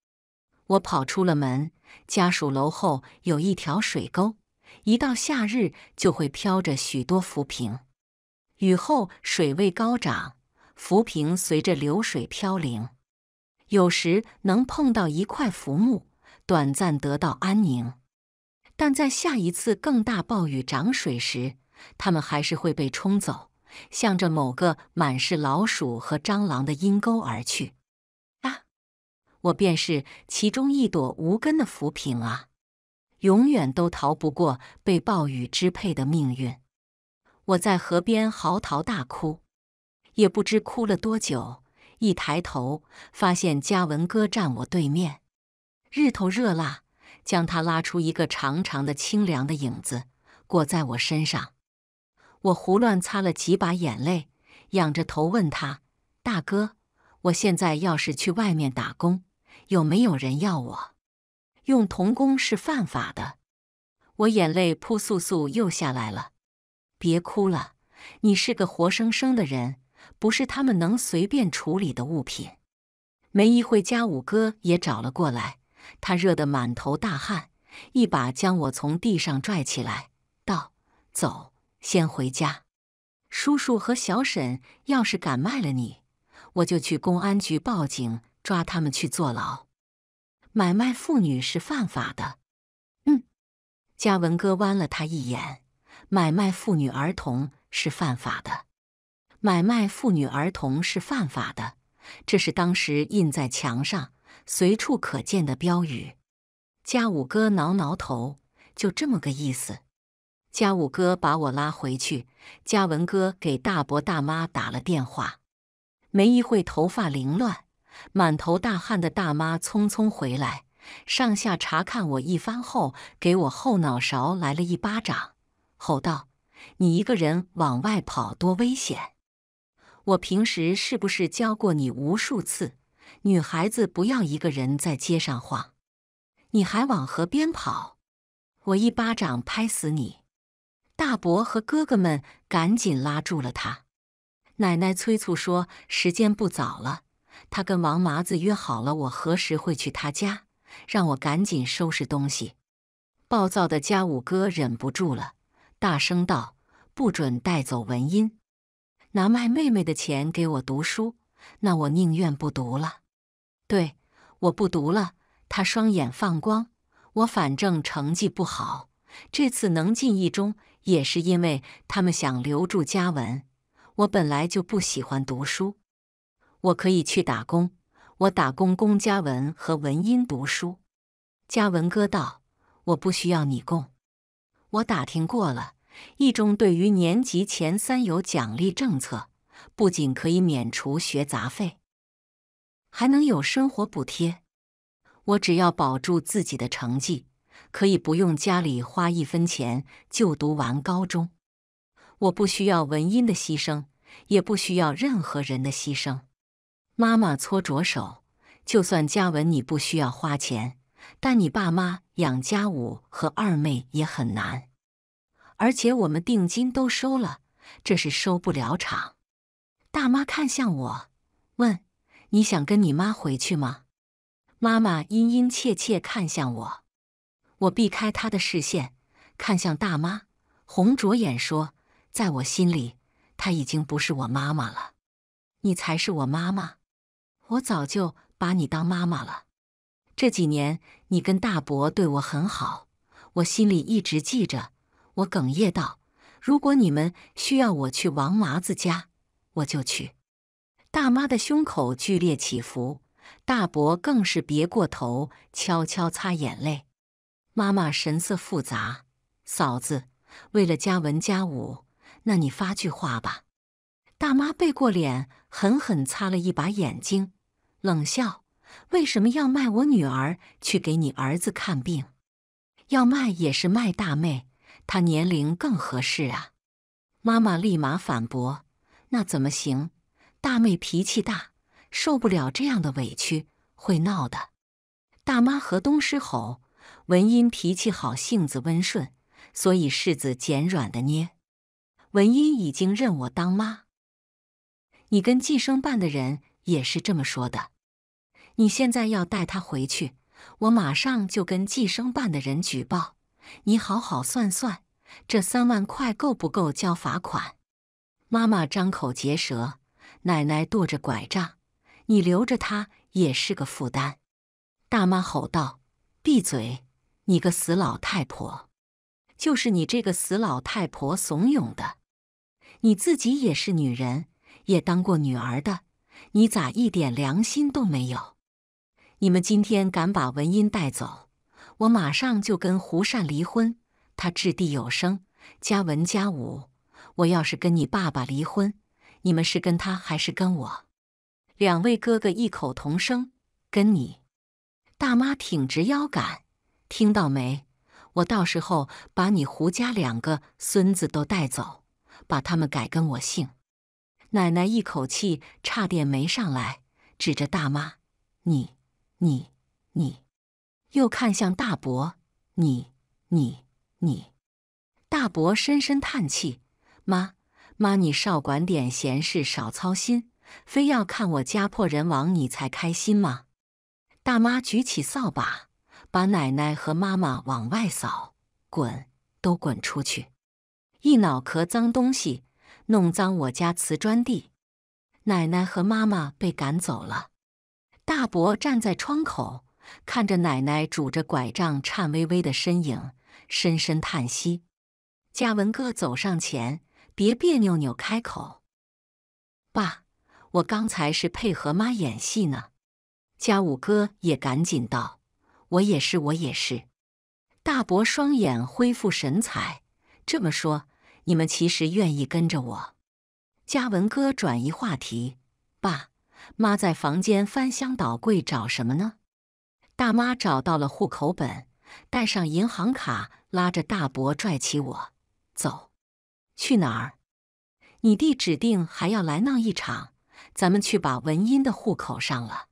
我跑出了门，家属楼后有一条水沟，一到夏日就会飘着许多浮萍。雨后水位高涨，浮萍随着流水飘零，有时能碰到一块浮木，短暂得到安宁，但在下一次更大暴雨涨水时。他们还是会被冲走，向着某个满是老鼠和蟑螂的阴沟而去。啊！我便是其中一朵无根的浮萍啊，永远都逃不过被暴雨支配的命运。我在河边嚎啕大哭，也不知哭了多久。一抬头，发现嘉文哥站我对面。日头热辣，将他拉出一个长长的、清凉的影子，裹在我身上。我胡乱擦了几把眼泪，仰着头问他：“大哥，我现在要是去外面打工，有没有人要我？用童工是犯法的。”我眼泪扑簌簌又下来了。别哭了，你是个活生生的人，不是他们能随便处理的物品。没一会，家五哥也找了过来，他热得满头大汗，一把将我从地上拽起来，道：“走。”先回家，叔叔和小沈要是敢卖了你，我就去公安局报警，抓他们去坐牢。买卖妇女是犯法的。嗯，嘉文哥弯了他一眼。买卖妇女儿童是犯法的。买卖妇女儿童是犯法的。这是当时印在墙上、随处可见的标语。嘉武哥挠挠头，就这么个意思。家武哥把我拉回去，嘉文哥给大伯大妈打了电话。没一会，头发凌乱、满头大汗的大妈匆匆回来，上下查看我一番后，给我后脑勺来了一巴掌，吼道：“你一个人往外跑多危险！我平时是不是教过你无数次，女孩子不要一个人在街上晃？你还往河边跑！我一巴掌拍死你！”大伯和哥哥们赶紧拉住了他。奶奶催促说：“时间不早了。”他跟王麻子约好了，我何时会去他家，让我赶紧收拾东西。暴躁的家五哥忍不住了，大声道：“不准带走文音！拿卖妹妹的钱给我读书，那我宁愿不读了。”“对，我不读了。”他双眼放光，“我反正成绩不好，这次能进一中。”也是因为他们想留住嘉文。我本来就不喜欢读书，我可以去打工。我打工供嘉文和文音读书。嘉文哥道：“我不需要你供。我打听过了，一中对于年级前三有奖励政策，不仅可以免除学杂费，还能有生活补贴。我只要保住自己的成绩。”可以不用家里花一分钱就读完高中，我不需要文音的牺牲，也不需要任何人的牺牲。妈妈搓着手，就算嘉文你不需要花钱，但你爸妈养家五和二妹也很难。而且我们定金都收了，这是收不了场。大妈看向我，问：“你想跟你妈回去吗？”妈妈殷殷切切看向我。我避开他的视线，看向大妈，红着眼说：“在我心里，她已经不是我妈妈了，你才是我妈妈，我早就把你当妈妈了。这几年你跟大伯对我很好，我心里一直记着。”我哽咽道：“如果你们需要我去王麻子家，我就去。”大妈的胸口剧烈起伏，大伯更是别过头，悄悄擦眼泪。妈妈神色复杂，嫂子，为了家文家武，那你发句话吧。大妈背过脸，狠狠擦了一把眼睛，冷笑：“为什么要卖我女儿去给你儿子看病？要卖也是卖大妹，她年龄更合适啊。”妈妈立马反驳：“那怎么行？大妹脾气大，受不了这样的委屈，会闹的。”大妈和东施吼。文音脾气好，性子温顺，所以柿子捡软的捏。文音已经认我当妈，你跟计生办的人也是这么说的。你现在要带他回去，我马上就跟计生办的人举报。你好好算算，这三万块够不够交罚款？妈妈张口结舌，奶奶拄着拐杖，你留着他也是个负担。大妈吼道。闭嘴！你个死老太婆，就是你这个死老太婆怂恿的。你自己也是女人，也当过女儿的，你咋一点良心都没有？你们今天敢把文音带走，我马上就跟胡善离婚。他掷地有声。加文、加武，我要是跟你爸爸离婚，你们是跟他还是跟我？两位哥哥异口同声：“跟你。”大妈挺直腰杆，听到没？我到时候把你胡家两个孙子都带走，把他们改跟我姓。奶奶一口气差点没上来，指着大妈：“你、你、你！”又看向大伯：“你、你、你！”大伯深深叹气：“妈妈，你少管点闲事，少操心，非要看我家破人亡你才开心吗？”大妈举起扫把，把奶奶和妈妈往外扫，滚，都滚出去！一脑壳脏东西，弄脏我家瓷砖地。奶奶和妈妈被赶走了。大伯站在窗口，看着奶奶拄着拐杖颤巍巍的身影，深深叹息。嘉文哥走上前，别别扭扭开口：“爸，我刚才是配合妈演戏呢。”家五哥也赶紧道：“我也是，我也是。”大伯双眼恢复神采，这么说，你们其实愿意跟着我。嘉文哥转移话题：“爸妈在房间翻箱倒柜找什么呢？”大妈找到了户口本，带上银行卡，拉着大伯拽起我走，去哪儿？你弟指定还要来闹一场，咱们去把文音的户口上了。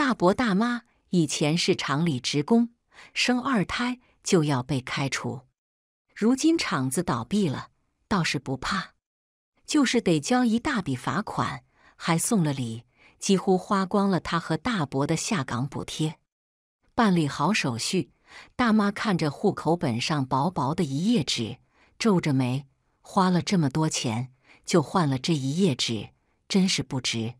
大伯大妈以前是厂里职工，生二胎就要被开除。如今厂子倒闭了，倒是不怕，就是得交一大笔罚款，还送了礼，几乎花光了他和大伯的下岗补贴。办理好手续，大妈看着户口本上薄薄的一页纸，皱着眉。花了这么多钱，就换了这一页纸，真是不值。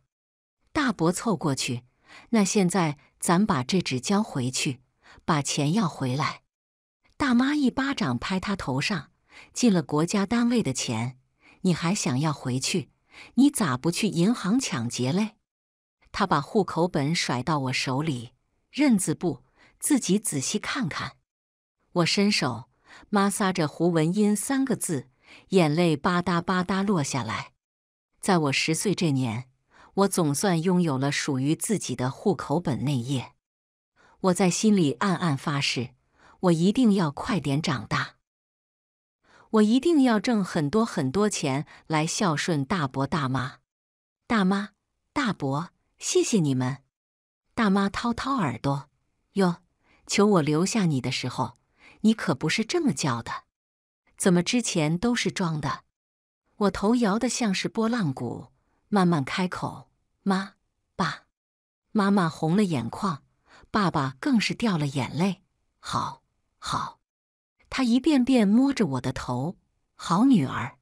大伯凑过去。那现在咱把这纸交回去，把钱要回来。大妈一巴掌拍他头上，进了国家单位的钱，你还想要回去？你咋不去银行抢劫嘞？他把户口本甩到我手里，认字不？自己仔细看看。我伸手摩挲着“胡文英”三个字，眼泪吧嗒吧嗒落下来。在我十岁这年。我总算拥有了属于自己的户口本内页，我在心里暗暗发誓，我一定要快点长大，我一定要挣很多很多钱来孝顺大伯大妈、大妈、大伯，谢谢你们！大妈掏掏耳朵，哟，求我留下你的时候，你可不是这么叫的，怎么之前都是装的？我头摇得像是拨浪鼓。慢慢开口，妈，爸，妈妈红了眼眶，爸爸更是掉了眼泪。好好，他一遍遍摸着我的头，好女儿。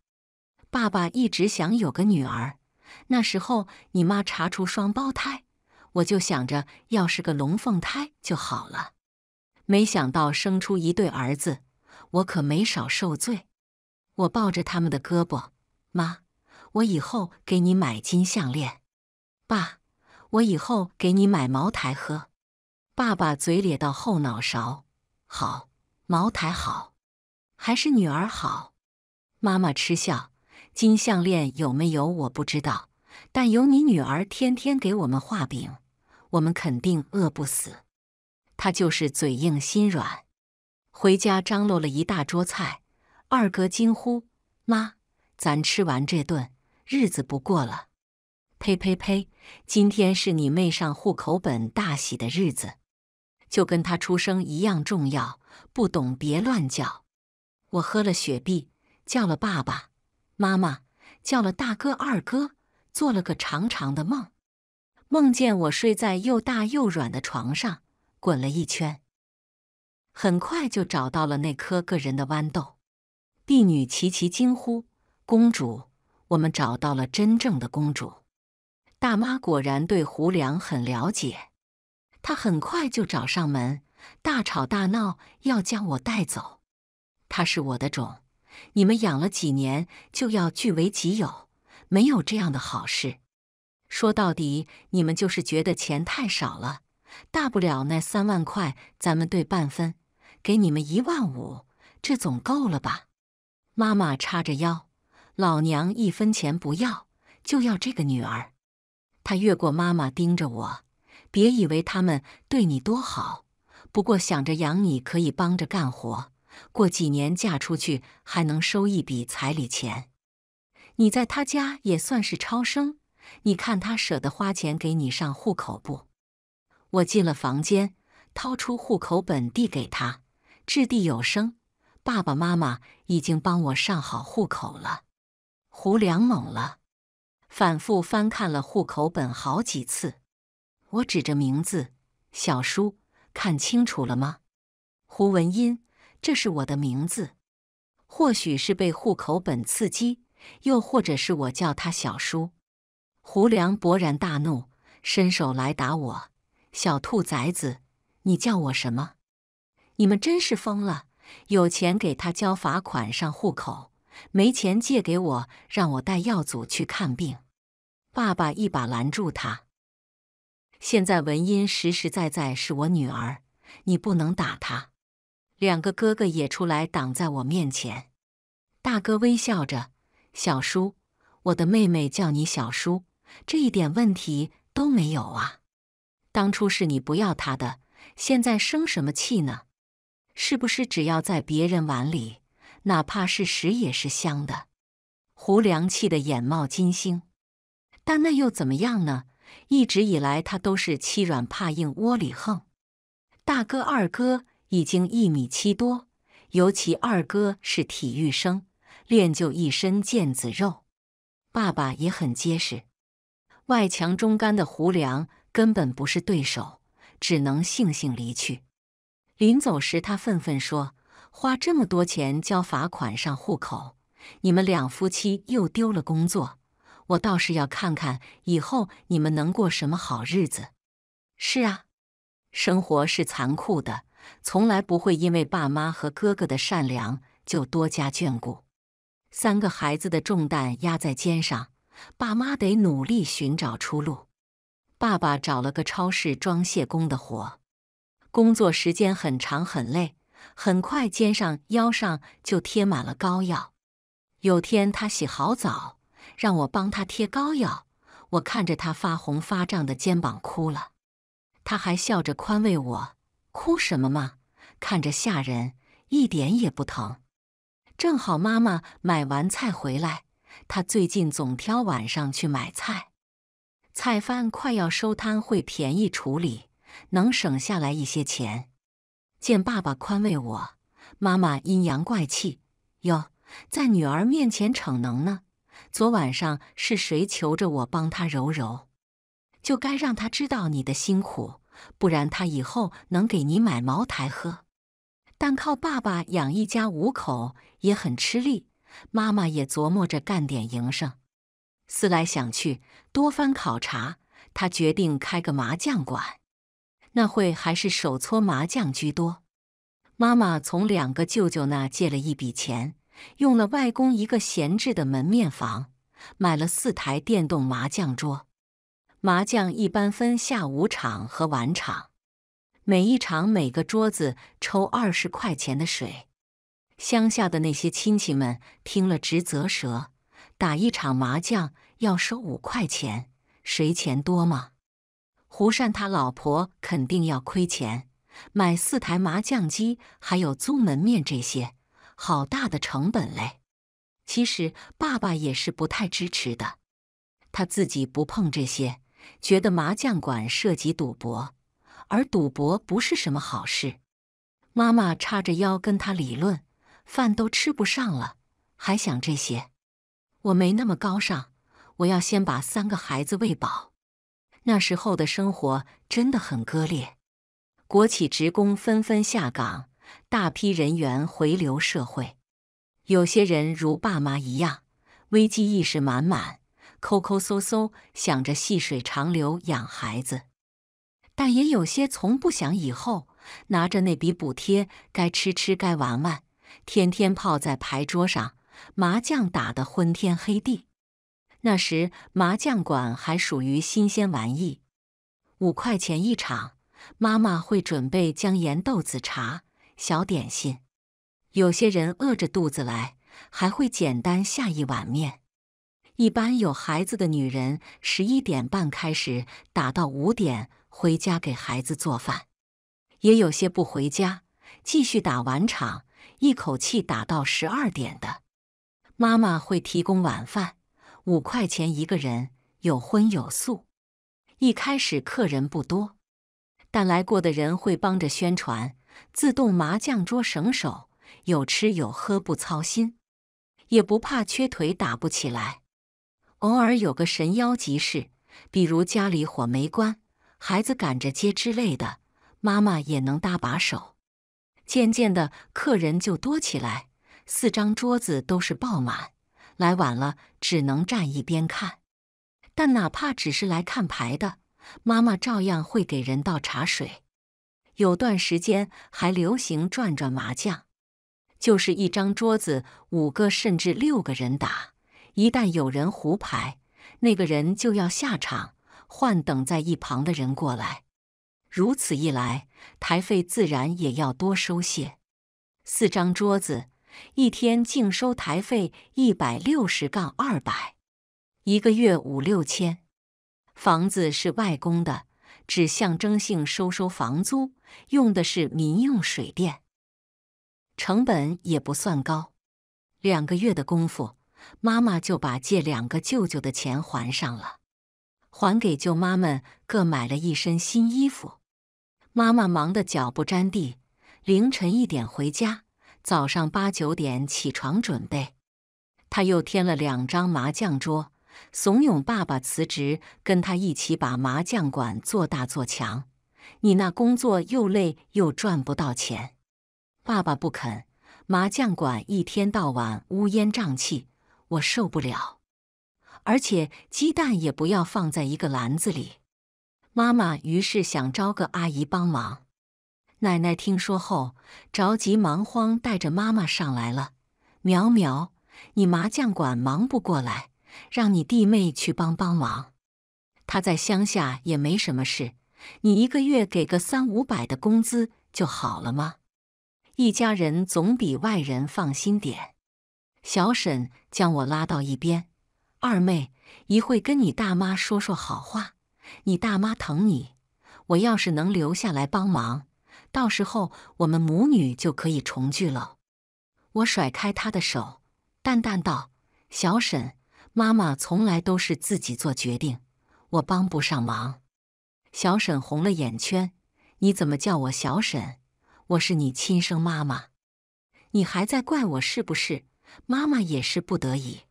爸爸一直想有个女儿，那时候你妈查出双胞胎，我就想着要是个龙凤胎就好了。没想到生出一对儿子，我可没少受罪。我抱着他们的胳膊，妈。我以后给你买金项链，爸，我以后给你买茅台喝。爸爸嘴咧到后脑勺，好，茅台好，还是女儿好？妈妈嗤笑，金项链有没有我不知道，但有你女儿天天给我们画饼，我们肯定饿不死。他就是嘴硬心软。回家张罗了一大桌菜，二哥惊呼：“妈，咱吃完这顿。”日子不过了，呸呸呸！今天是你妹上户口本大喜的日子，就跟她出生一样重要。不懂别乱叫。我喝了雪碧，叫了爸爸妈妈，叫了大哥二哥，做了个长长的梦，梦见我睡在又大又软的床上，滚了一圈，很快就找到了那颗个人的豌豆。婢女齐齐惊呼：“公主！”我们找到了真正的公主，大妈果然对胡良很了解，她很快就找上门，大吵大闹要将我带走。她是我的种，你们养了几年就要据为己有，没有这样的好事。说到底，你们就是觉得钱太少了，大不了那三万块咱们对半分，给你们一万五，这总够了吧？妈妈叉着腰。老娘一分钱不要，就要这个女儿。他越过妈妈盯着我，别以为他们对你多好。不过想着养你可以帮着干活，过几年嫁出去还能收一笔彩礼钱。你在他家也算是超生，你看他舍得花钱给你上户口不？我进了房间，掏出户口本递给他，掷地有声：“爸爸妈妈已经帮我上好户口了。”胡良懵了，反复翻看了户口本好几次。我指着名字：“小叔，看清楚了吗？”胡文英，这是我的名字。或许是被户口本刺激，又或者是我叫他小叔，胡良勃然大怒，伸手来打我：“小兔崽子，你叫我什么？你们真是疯了！有钱给他交罚款上户口。”没钱借给我，让我带耀祖去看病。爸爸一把拦住他。现在文音实实在在是我女儿，你不能打她。两个哥哥也出来挡在我面前。大哥微笑着：“小叔，我的妹妹叫你小叔，这一点问题都没有啊。当初是你不要她的，现在生什么气呢？是不是只要在别人碗里？”哪怕是屎也是香的。胡良气得眼冒金星，但那又怎么样呢？一直以来他都是欺软怕硬、窝里横。大哥、二哥已经一米七多，尤其二哥是体育生，练就一身腱子肉。爸爸也很结实，外强中干的胡良根本不是对手，只能悻悻离去。临走时，他愤愤说。花这么多钱交罚款上户口，你们两夫妻又丢了工作，我倒是要看看以后你们能过什么好日子。是啊，生活是残酷的，从来不会因为爸妈和哥哥的善良就多加眷顾。三个孩子的重担压在肩上，爸妈得努力寻找出路。爸爸找了个超市装卸工的活，工作时间很长很累。很快，肩上、腰上就贴满了膏药。有天，他洗好澡，让我帮他贴膏药。我看着他发红发胀的肩膀，哭了。他还笑着宽慰我：“哭什么嘛？看着吓人，一点也不疼。”正好妈妈买完菜回来，她最近总挑晚上去买菜，菜贩快要收摊会便宜处理，能省下来一些钱。见爸爸宽慰我，妈妈阴阳怪气：“哟，在女儿面前逞能呢？昨晚上是谁求着我帮她揉揉？就该让她知道你的辛苦，不然她以后能给你买茅台喝。但靠爸爸养一家五口也很吃力，妈妈也琢磨着干点营生。思来想去，多番考察，他决定开个麻将馆。”那会还是手搓麻将居多，妈妈从两个舅舅那借了一笔钱，用了外公一个闲置的门面房，买了四台电动麻将桌。麻将一般分下午场和晚场，每一场每个桌子抽二十块钱的水。乡下的那些亲戚们听了直咋舌，打一场麻将要收五块钱，谁钱多吗？胡善他老婆肯定要亏钱，买四台麻将机，还有租门面这些，好大的成本嘞。其实爸爸也是不太支持的，他自己不碰这些，觉得麻将馆涉及赌博，而赌博不是什么好事。妈妈叉着腰跟他理论，饭都吃不上了，还想这些？我没那么高尚，我要先把三个孩子喂饱。那时候的生活真的很割裂，国企职工纷纷下岗，大批人员回流社会。有些人如爸妈一样，危机意识满满，抠抠搜搜，想着细水长流养孩子；但也有些从不想以后，拿着那笔补贴，该吃吃，该玩玩，天天泡在牌桌上，麻将打得昏天黑地。那时麻将馆还属于新鲜玩意，五块钱一场。妈妈会准备姜盐豆子茶、小点心。有些人饿着肚子来，还会简单下一碗面。一般有孩子的女人，十一点半开始打到五点，回家给孩子做饭。也有些不回家，继续打完场，一口气打到十二点的。妈妈会提供晚饭。五块钱一个人，有荤有素。一开始客人不多，但来过的人会帮着宣传。自动麻将桌省手，有吃有喝不操心，也不怕缺腿打不起来。偶尔有个神妖集市，比如家里火没关、孩子赶着接之类的，妈妈也能搭把手。渐渐的，客人就多起来，四张桌子都是爆满。来晚了只能站一边看，但哪怕只是来看牌的，妈妈照样会给人倒茶水。有段时间还流行转转麻将，就是一张桌子五个甚至六个人打，一旦有人胡牌，那个人就要下场，换等在一旁的人过来。如此一来，台费自然也要多收些。四张桌子。一天净收台费一百六十杠二百，一个月五六千。房子是外公的，只象征性收收房租，用的是民用水电，成本也不算高。两个月的功夫，妈妈就把借两个舅舅的钱还上了，还给舅妈们各买了一身新衣服。妈妈忙得脚不沾地，凌晨一点回家。早上八九点起床准备，他又添了两张麻将桌，怂恿爸爸辞职，跟他一起把麻将馆做大做强。你那工作又累又赚不到钱，爸爸不肯。麻将馆一天到晚乌烟瘴气，我受不了。而且鸡蛋也不要放在一个篮子里。妈妈于是想招个阿姨帮忙。奶奶听说后着急忙慌带着妈妈上来了。苗苗，你麻将馆忙不过来，让你弟妹去帮帮忙。他在乡下也没什么事，你一个月给个三五百的工资就好了吗？一家人总比外人放心点。小沈将我拉到一边，二妹，一会跟你大妈说说好话。你大妈疼你，我要是能留下来帮忙。到时候我们母女就可以重聚了。我甩开他的手，淡淡道：“小沈，妈妈从来都是自己做决定，我帮不上忙。”小沈红了眼圈：“你怎么叫我小沈？我是你亲生妈妈，你还在怪我是不是？妈妈也是不得已。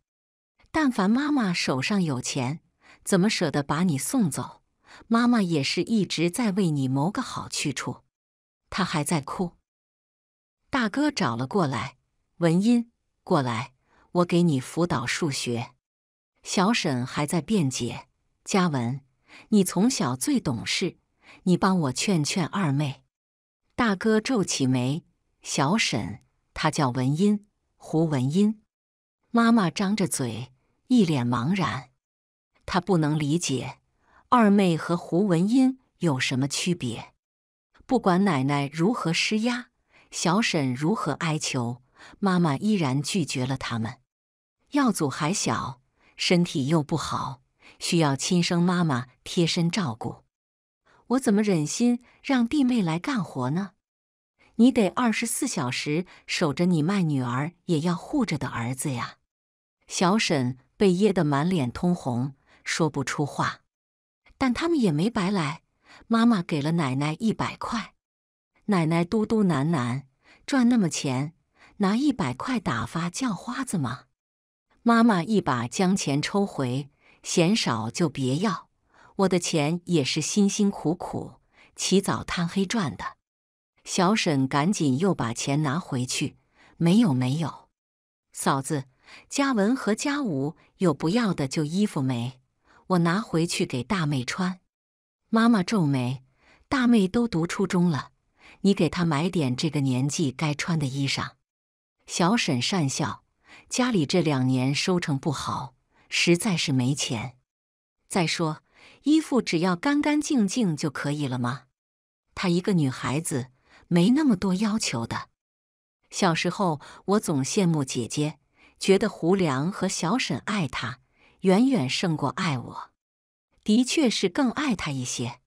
但凡妈妈手上有钱，怎么舍得把你送走？妈妈也是一直在为你谋个好去处。”他还在哭，大哥找了过来，文音，过来，我给你辅导数学。小沈还在辩解，嘉文，你从小最懂事，你帮我劝劝二妹。大哥皱起眉，小沈，他叫文音，胡文音。妈妈张着嘴，一脸茫然，他不能理解二妹和胡文音有什么区别。不管奶奶如何施压，小沈如何哀求，妈妈依然拒绝了他们。耀祖还小，身体又不好，需要亲生妈妈贴身照顾。我怎么忍心让弟妹来干活呢？你得二十四小时守着你卖女儿也要护着的儿子呀！小沈被噎得满脸通红，说不出话。但他们也没白来。妈妈给了奶奶一百块，奶奶嘟嘟喃喃：“赚那么钱，拿一百块打发叫花子吗？”妈妈一把将钱抽回，嫌少就别要。我的钱也是辛辛苦苦起早贪黑赚的。小沈赶紧又把钱拿回去，没有没有，嫂子，嘉文和嘉武有不要的旧衣服没？我拿回去给大妹穿。妈妈皱眉：“大妹都读初中了，你给她买点这个年纪该穿的衣裳。”小沈讪笑：“家里这两年收成不好，实在是没钱。再说，衣服只要干干净净就可以了吗？她一个女孩子，没那么多要求的。小时候，我总羡慕姐姐，觉得胡良和小沈爱她，远远胜过爱我。”的确是更爱他一些，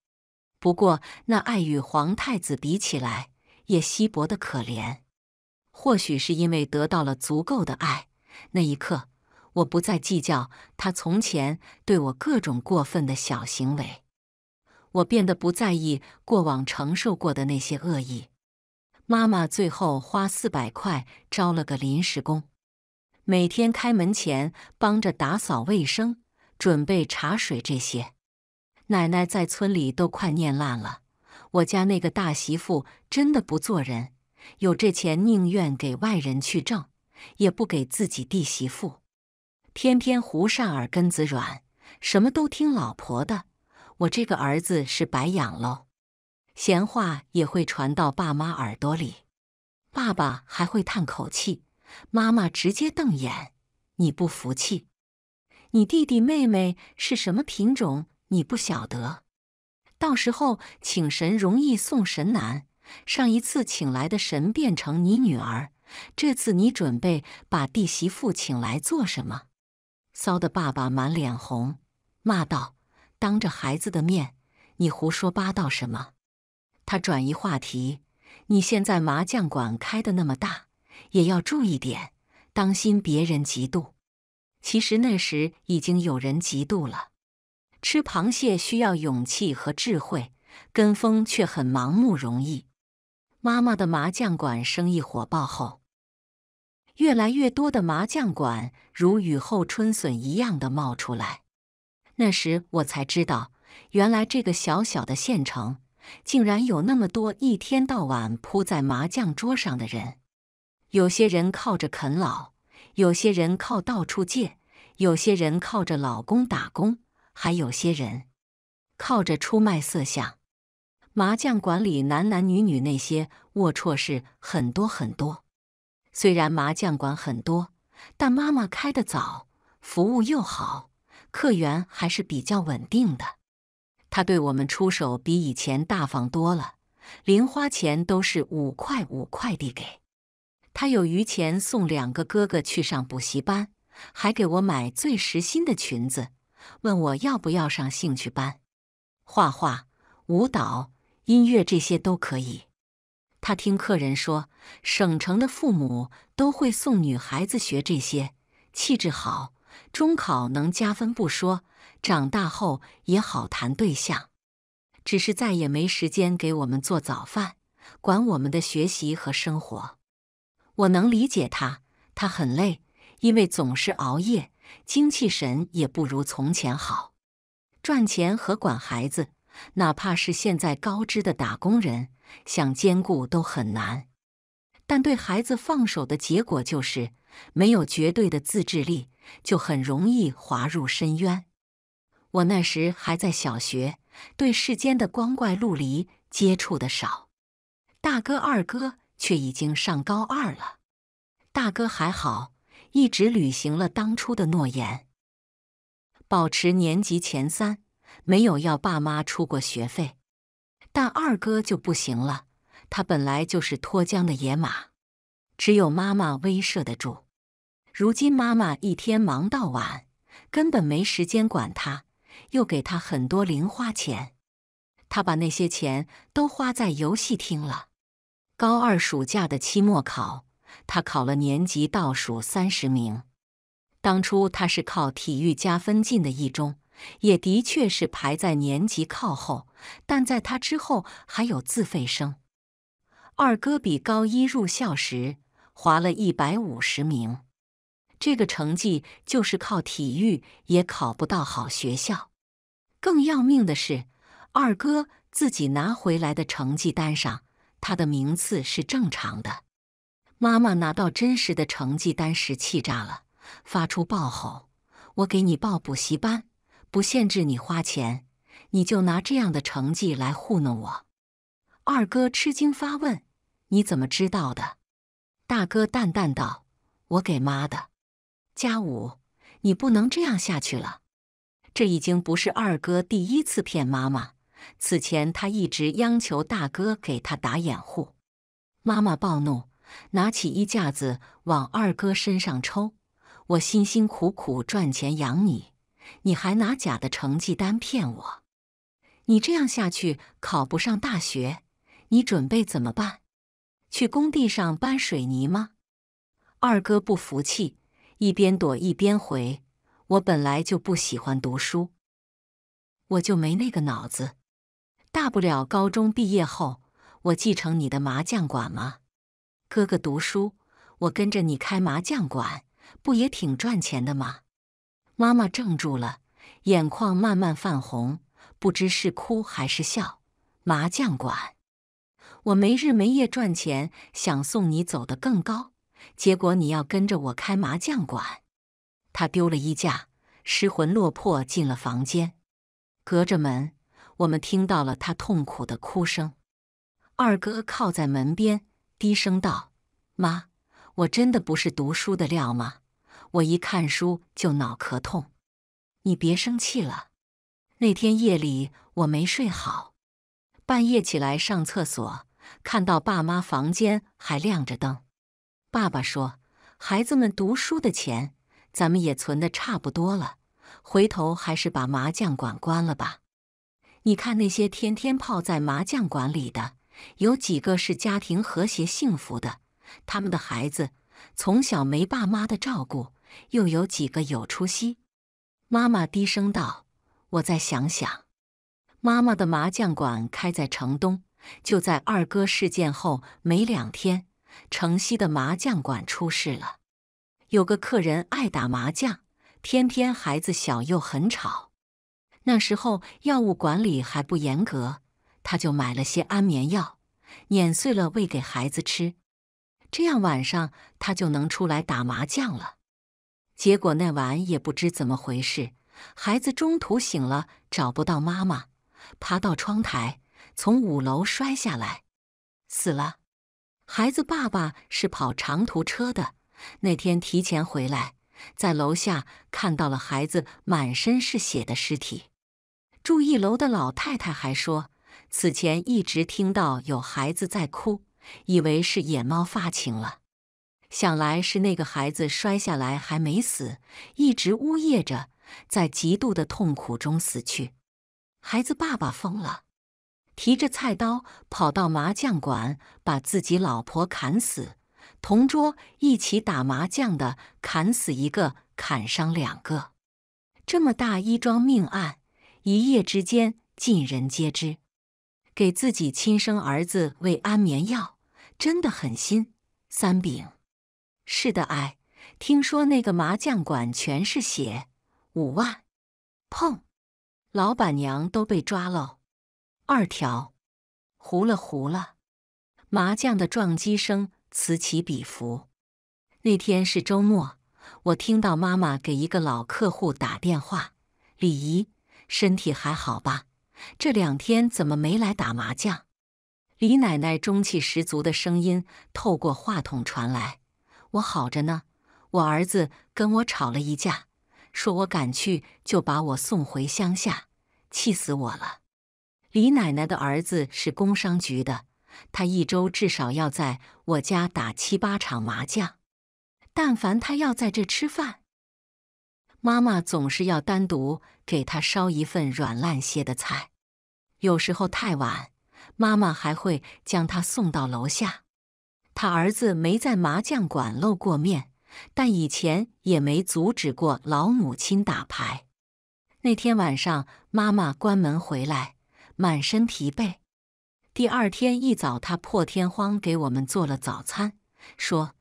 不过那爱与皇太子比起来也稀薄的可怜。或许是因为得到了足够的爱，那一刻我不再计较他从前对我各种过分的小行为，我变得不在意过往承受过的那些恶意。妈妈最后花四百块招了个临时工，每天开门前帮着打扫卫生。准备茶水这些，奶奶在村里都快念烂了。我家那个大媳妇真的不做人，有这钱宁愿给外人去挣，也不给自己弟媳妇。偏偏胡善耳根子软，什么都听老婆的。我这个儿子是白养喽。闲话也会传到爸妈耳朵里，爸爸还会叹口气，妈妈直接瞪眼。你不服气。你弟弟妹妹是什么品种？你不晓得，到时候请神容易送神难。上一次请来的神变成你女儿，这次你准备把弟媳妇请来做什么？骚的爸爸满脸红，骂道：“当着孩子的面，你胡说八道什么？”他转移话题：“你现在麻将馆开的那么大，也要注意点，当心别人嫉妒。”其实那时已经有人嫉妒了。吃螃蟹需要勇气和智慧，跟风却很盲目，容易。妈妈的麻将馆生意火爆后，越来越多的麻将馆如雨后春笋一样的冒出来。那时我才知道，原来这个小小的县城竟然有那么多一天到晚扑在麻将桌上的人。有些人靠着啃老。有些人靠到处借，有些人靠着老公打工，还有些人靠着出卖色相。麻将馆里男男女女那些龌龊事很多很多。虽然麻将馆很多，但妈妈开得早，服务又好，客源还是比较稳定的。她对我们出手比以前大方多了，零花钱都是五块五块地给。他有余钱送两个哥哥去上补习班，还给我买最实心的裙子，问我要不要上兴趣班，画画、舞蹈、音乐这些都可以。他听客人说，省城的父母都会送女孩子学这些，气质好，中考能加分不说，长大后也好谈对象。只是再也没时间给我们做早饭，管我们的学习和生活。我能理解他，他很累，因为总是熬夜，精气神也不如从前好。赚钱和管孩子，哪怕是现在高知的打工人，想兼顾都很难。但对孩子放手的结果就是，没有绝对的自制力，就很容易滑入深渊。我那时还在小学，对世间的光怪陆离接触的少。大哥、二哥。却已经上高二了，大哥还好，一直履行了当初的诺言，保持年级前三，没有要爸妈出过学费。但二哥就不行了，他本来就是脱缰的野马，只有妈妈威慑得住。如今妈妈一天忙到晚，根本没时间管他，又给他很多零花钱，他把那些钱都花在游戏厅了。高二暑假的期末考，他考了年级倒数三十名。当初他是靠体育加分进的一中，也的确是排在年级靠后。但在他之后还有自费生。二哥比高一入校时滑了一百五十名，这个成绩就是靠体育也考不到好学校。更要命的是，二哥自己拿回来的成绩单上。他的名次是正常的。妈妈拿到真实的成绩单时气炸了，发出暴吼：“我给你报补习班，不限制你花钱，你就拿这样的成绩来糊弄我！”二哥吃惊发问：“你怎么知道的？”大哥淡淡道：“我给妈的，家武，你不能这样下去了。这已经不是二哥第一次骗妈妈。”此前他一直央求大哥给他打掩护，妈妈暴怒，拿起衣架子往二哥身上抽。我辛辛苦苦赚钱养你，你还拿假的成绩单骗我！你这样下去考不上大学，你准备怎么办？去工地上搬水泥吗？二哥不服气，一边躲一边回：“我本来就不喜欢读书，我就没那个脑子。”大不了高中毕业后，我继承你的麻将馆吗？哥哥读书，我跟着你开麻将馆，不也挺赚钱的吗？妈妈怔住了，眼眶慢慢泛红，不知是哭还是笑。麻将馆，我没日没夜赚钱，想送你走得更高，结果你要跟着我开麻将馆。他丢了衣架，失魂落魄进了房间，隔着门。我们听到了他痛苦的哭声。二哥靠在门边，低声道：“妈，我真的不是读书的料吗？我一看书就脑壳痛。你别生气了。那天夜里我没睡好，半夜起来上厕所，看到爸妈房间还亮着灯。爸爸说，孩子们读书的钱，咱们也存的差不多了，回头还是把麻将馆关了吧。”你看那些天天泡在麻将馆里的，有几个是家庭和谐幸福的？他们的孩子从小没爸妈的照顾，又有几个有出息？妈妈低声道：“我再想想。”妈妈的麻将馆开在城东，就在二哥事件后没两天，城西的麻将馆出事了。有个客人爱打麻将，偏偏孩子小又很吵。那时候药物管理还不严格，他就买了些安眠药，碾碎了喂给孩子吃，这样晚上他就能出来打麻将了。结果那晚也不知怎么回事，孩子中途醒了，找不到妈妈，爬到窗台，从五楼摔下来，死了。孩子爸爸是跑长途车的，那天提前回来，在楼下看到了孩子满身是血的尸体。住一楼的老太太还说，此前一直听到有孩子在哭，以为是野猫发情了。想来是那个孩子摔下来还没死，一直呜咽着，在极度的痛苦中死去。孩子爸爸疯了，提着菜刀跑到麻将馆，把自己老婆砍死，同桌一起打麻将的砍死一个，砍伤两个。这么大一桩命案！一夜之间，尽人皆知。给自己亲生儿子喂安眠药，真的很心。三饼，是的，哎，听说那个麻将馆全是血，五万。碰，老板娘都被抓喽。二条，糊了糊了。麻将的撞击声此起彼伏。那天是周末，我听到妈妈给一个老客户打电话，李姨。身体还好吧？这两天怎么没来打麻将？李奶奶中气十足的声音透过话筒传来：“我好着呢，我儿子跟我吵了一架，说我敢去就把我送回乡下，气死我了。”李奶奶的儿子是工商局的，他一周至少要在我家打七八场麻将。但凡他要在这吃饭，妈妈总是要单独。给他烧一份软烂些的菜，有时候太晚，妈妈还会将他送到楼下。他儿子没在麻将馆露过面，但以前也没阻止过老母亲打牌。那天晚上，妈妈关门回来，满身疲惫。第二天一早，他破天荒给我们做了早餐，说：“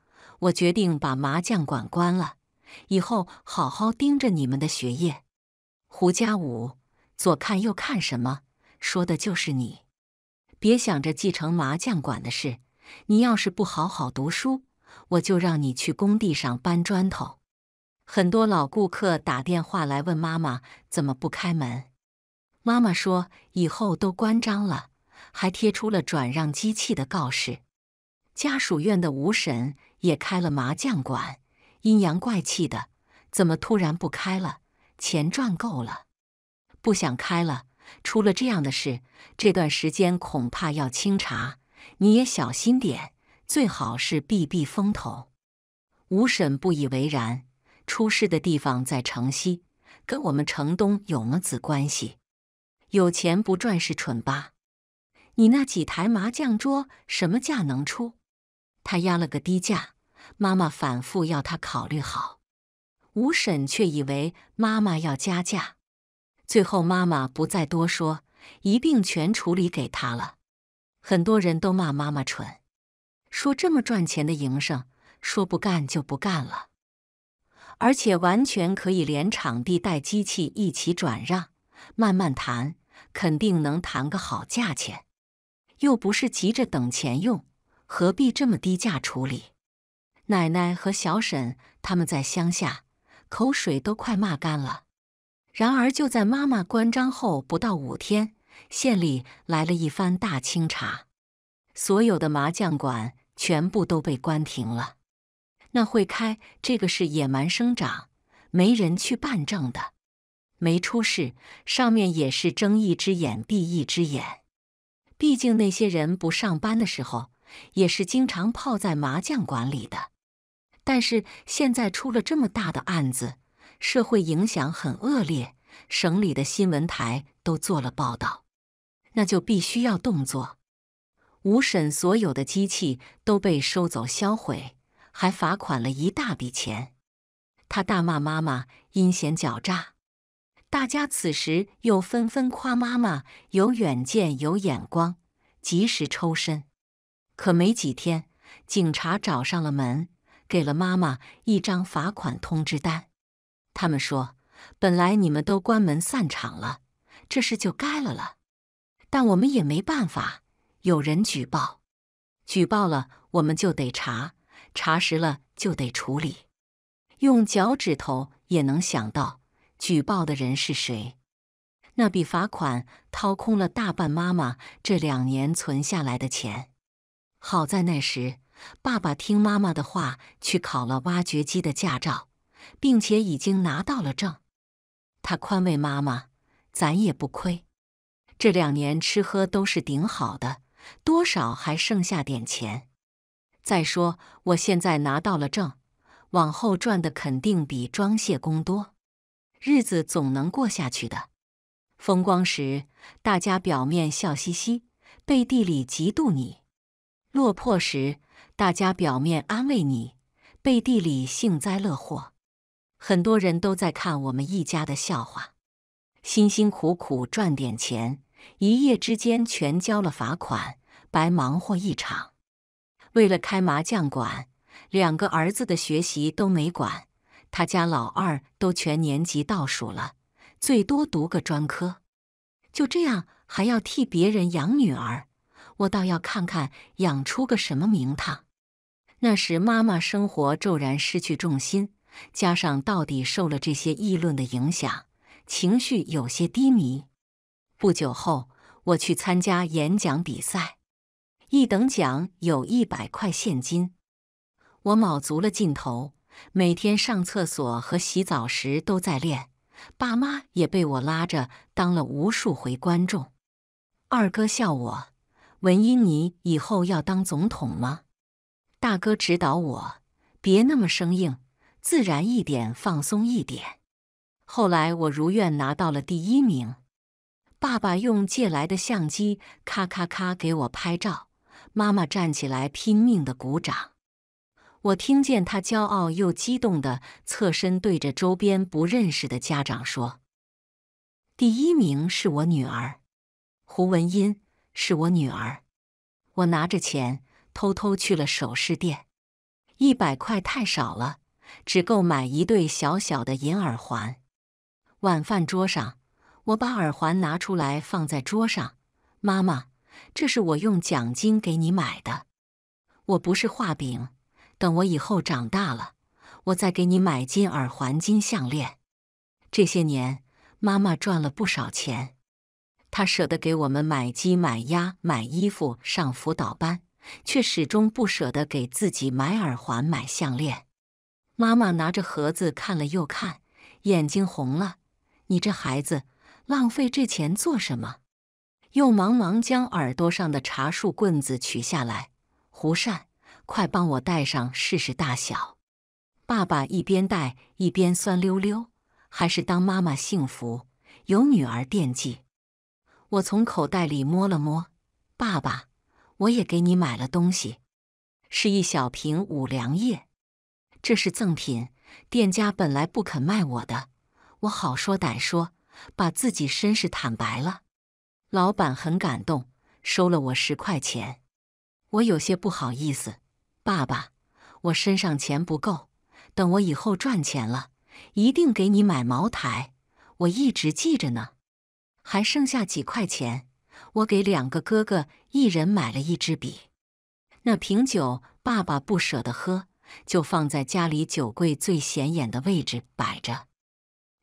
我决定把麻将馆关了，以后好好盯着你们的学业。”胡家武，左看右看什么？说的就是你！别想着继承麻将馆的事，你要是不好好读书，我就让你去工地上搬砖头。很多老顾客打电话来问妈妈怎么不开门，妈妈说以后都关张了，还贴出了转让机器的告示。家属院的吴婶也开了麻将馆，阴阳怪气的，怎么突然不开了？钱赚够了，不想开了。出了这样的事，这段时间恐怕要清查。你也小心点，最好是避避风头。吴婶不以为然，出事的地方在城西，跟我们城东有么子关系？有钱不赚是蠢吧？你那几台麻将桌什么价能出？他压了个低价。妈妈反复要他考虑好。五婶却以为妈妈要加价，最后妈妈不再多说，一并全处理给他了。很多人都骂妈妈蠢，说这么赚钱的营生，说不干就不干了，而且完全可以连场地带机器一起转让，慢慢谈，肯定能谈个好价钱。又不是急着等钱用，何必这么低价处理？奶奶和小沈他们在乡下。口水都快骂干了。然而，就在妈妈关张后不到五天，县里来了一番大清查，所有的麻将馆全部都被关停了。那会开这个是野蛮生长，没人去办证的，没出事，上面也是睁一只眼闭一只眼。毕竟那些人不上班的时候，也是经常泡在麻将馆里的。但是现在出了这么大的案子，社会影响很恶劣，省里的新闻台都做了报道，那就必须要动作。吴婶所有的机器都被收走销毁，还罚款了一大笔钱。他大骂妈妈阴险狡诈，大家此时又纷纷夸妈妈有远见、有眼光，及时抽身。可没几天，警察找上了门。给了妈妈一张罚款通知单。他们说：“本来你们都关门散场了，这事就该了了。但我们也没办法，有人举报，举报了我们就得查，查实了就得处理。用脚趾头也能想到，举报的人是谁。那笔罚款掏空了大半妈妈这两年存下来的钱。好在那时。”爸爸听妈妈的话，去考了挖掘机的驾照，并且已经拿到了证。他宽慰妈妈：“咱也不亏，这两年吃喝都是顶好的，多少还剩下点钱。再说我现在拿到了证，往后赚的肯定比装卸工多，日子总能过下去的。风光时，大家表面笑嘻嘻，背地里嫉妒你；落魄时，”大家表面安慰你，背地里幸灾乐祸。很多人都在看我们一家的笑话。辛辛苦苦赚点钱，一夜之间全交了罚款，白忙活一场。为了开麻将馆，两个儿子的学习都没管，他家老二都全年级倒数了，最多读个专科。就这样还要替别人养女儿，我倒要看看养出个什么名堂。那时，妈妈生活骤然失去重心，加上到底受了这些议论的影响，情绪有些低迷。不久后，我去参加演讲比赛，一等奖有一百块现金。我卯足了劲头，每天上厕所和洗澡时都在练。爸妈也被我拉着当了无数回观众。二哥笑我：“文英，你以后要当总统吗？”大哥指导我，别那么生硬，自然一点，放松一点。后来我如愿拿到了第一名。爸爸用借来的相机咔咔咔给我拍照，妈妈站起来拼命的鼓掌。我听见他骄傲又激动的侧身对着周边不认识的家长说：“第一名是我女儿，胡文音，是我女儿。”我拿着钱。偷偷去了首饰店，一百块太少了，只够买一对小小的银耳环。晚饭桌上，我把耳环拿出来放在桌上，妈妈，这是我用奖金给你买的，我不是画饼。等我以后长大了，我再给你买金耳环、金项链。这些年，妈妈赚了不少钱，她舍得给我们买鸡、买鸭、买衣服、上辅导班。却始终不舍得给自己买耳环、买项链。妈妈拿着盒子看了又看，眼睛红了：“你这孩子，浪费这钱做什么？”又忙忙将耳朵上的茶树棍子取下来。胡善，快帮我戴上试试大小。爸爸一边戴一边酸溜溜，还是当妈妈幸福，有女儿惦记。我从口袋里摸了摸，爸爸。我也给你买了东西，是一小瓶五粮液，这是赠品。店家本来不肯卖我的，我好说歹说，把自己身世坦白了。老板很感动，收了我十块钱。我有些不好意思，爸爸，我身上钱不够，等我以后赚钱了，一定给你买茅台。我一直记着呢，还剩下几块钱。我给两个哥哥一人买了一支笔，那瓶酒爸爸不舍得喝，就放在家里酒柜最显眼的位置摆着。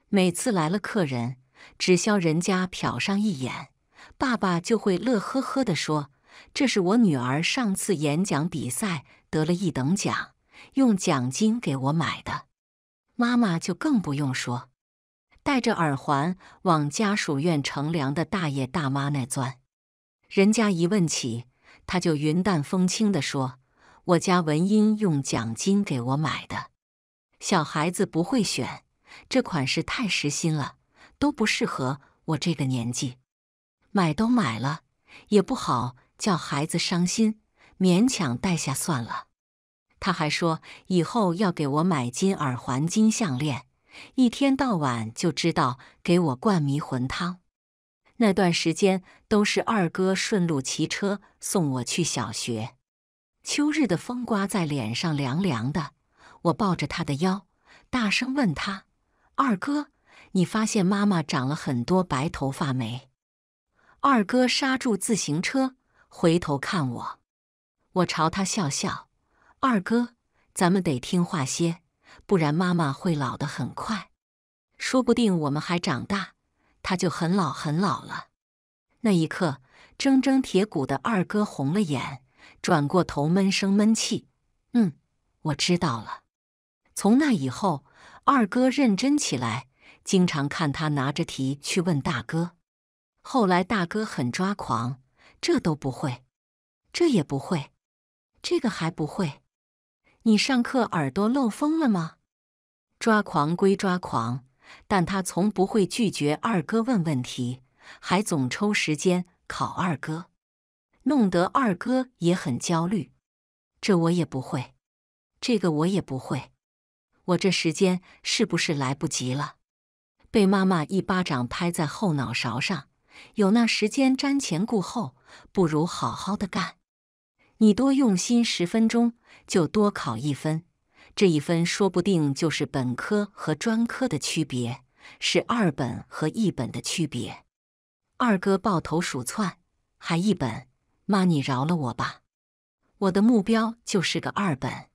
每次来了客人，只消人家瞟上一眼，爸爸就会乐呵呵地说：“这是我女儿上次演讲比赛得了一等奖，用奖金给我买的。”妈妈就更不用说。戴着耳环往家属院乘凉的大爷大妈那钻，人家一问起，他就云淡风轻地说：“我家文英用奖金给我买的，小孩子不会选这款式太实心了，都不适合我这个年纪。买都买了，也不好叫孩子伤心，勉强戴下算了。”他还说以后要给我买金耳环、金项链。一天到晚就知道给我灌迷魂汤，那段时间都是二哥顺路骑车送我去小学。秋日的风刮在脸上凉凉的，我抱着他的腰，大声问他：“二哥，你发现妈妈长了很多白头发没？”二哥刹住自行车，回头看我，我朝他笑笑：“二哥，咱们得听话些。”不然妈妈会老得很快，说不定我们还长大，她就很老很老了。那一刻，铮铮铁骨的二哥红了眼，转过头闷声闷气：“嗯，我知道了。”从那以后，二哥认真起来，经常看他拿着题去问大哥。后来大哥很抓狂：“这都不会，这也不会，这个还不会！你上课耳朵漏风了吗？”抓狂归抓狂，但他从不会拒绝二哥问问题，还总抽时间考二哥，弄得二哥也很焦虑。这我也不会，这个我也不会，我这时间是不是来不及了？被妈妈一巴掌拍在后脑勺上。有那时间瞻前顾后，不如好好的干。你多用心十分钟，就多考一分。这一分说不定就是本科和专科的区别，是二本和一本的区别。二哥抱头鼠窜，还一本，妈你饶了我吧！我的目标就是个二本。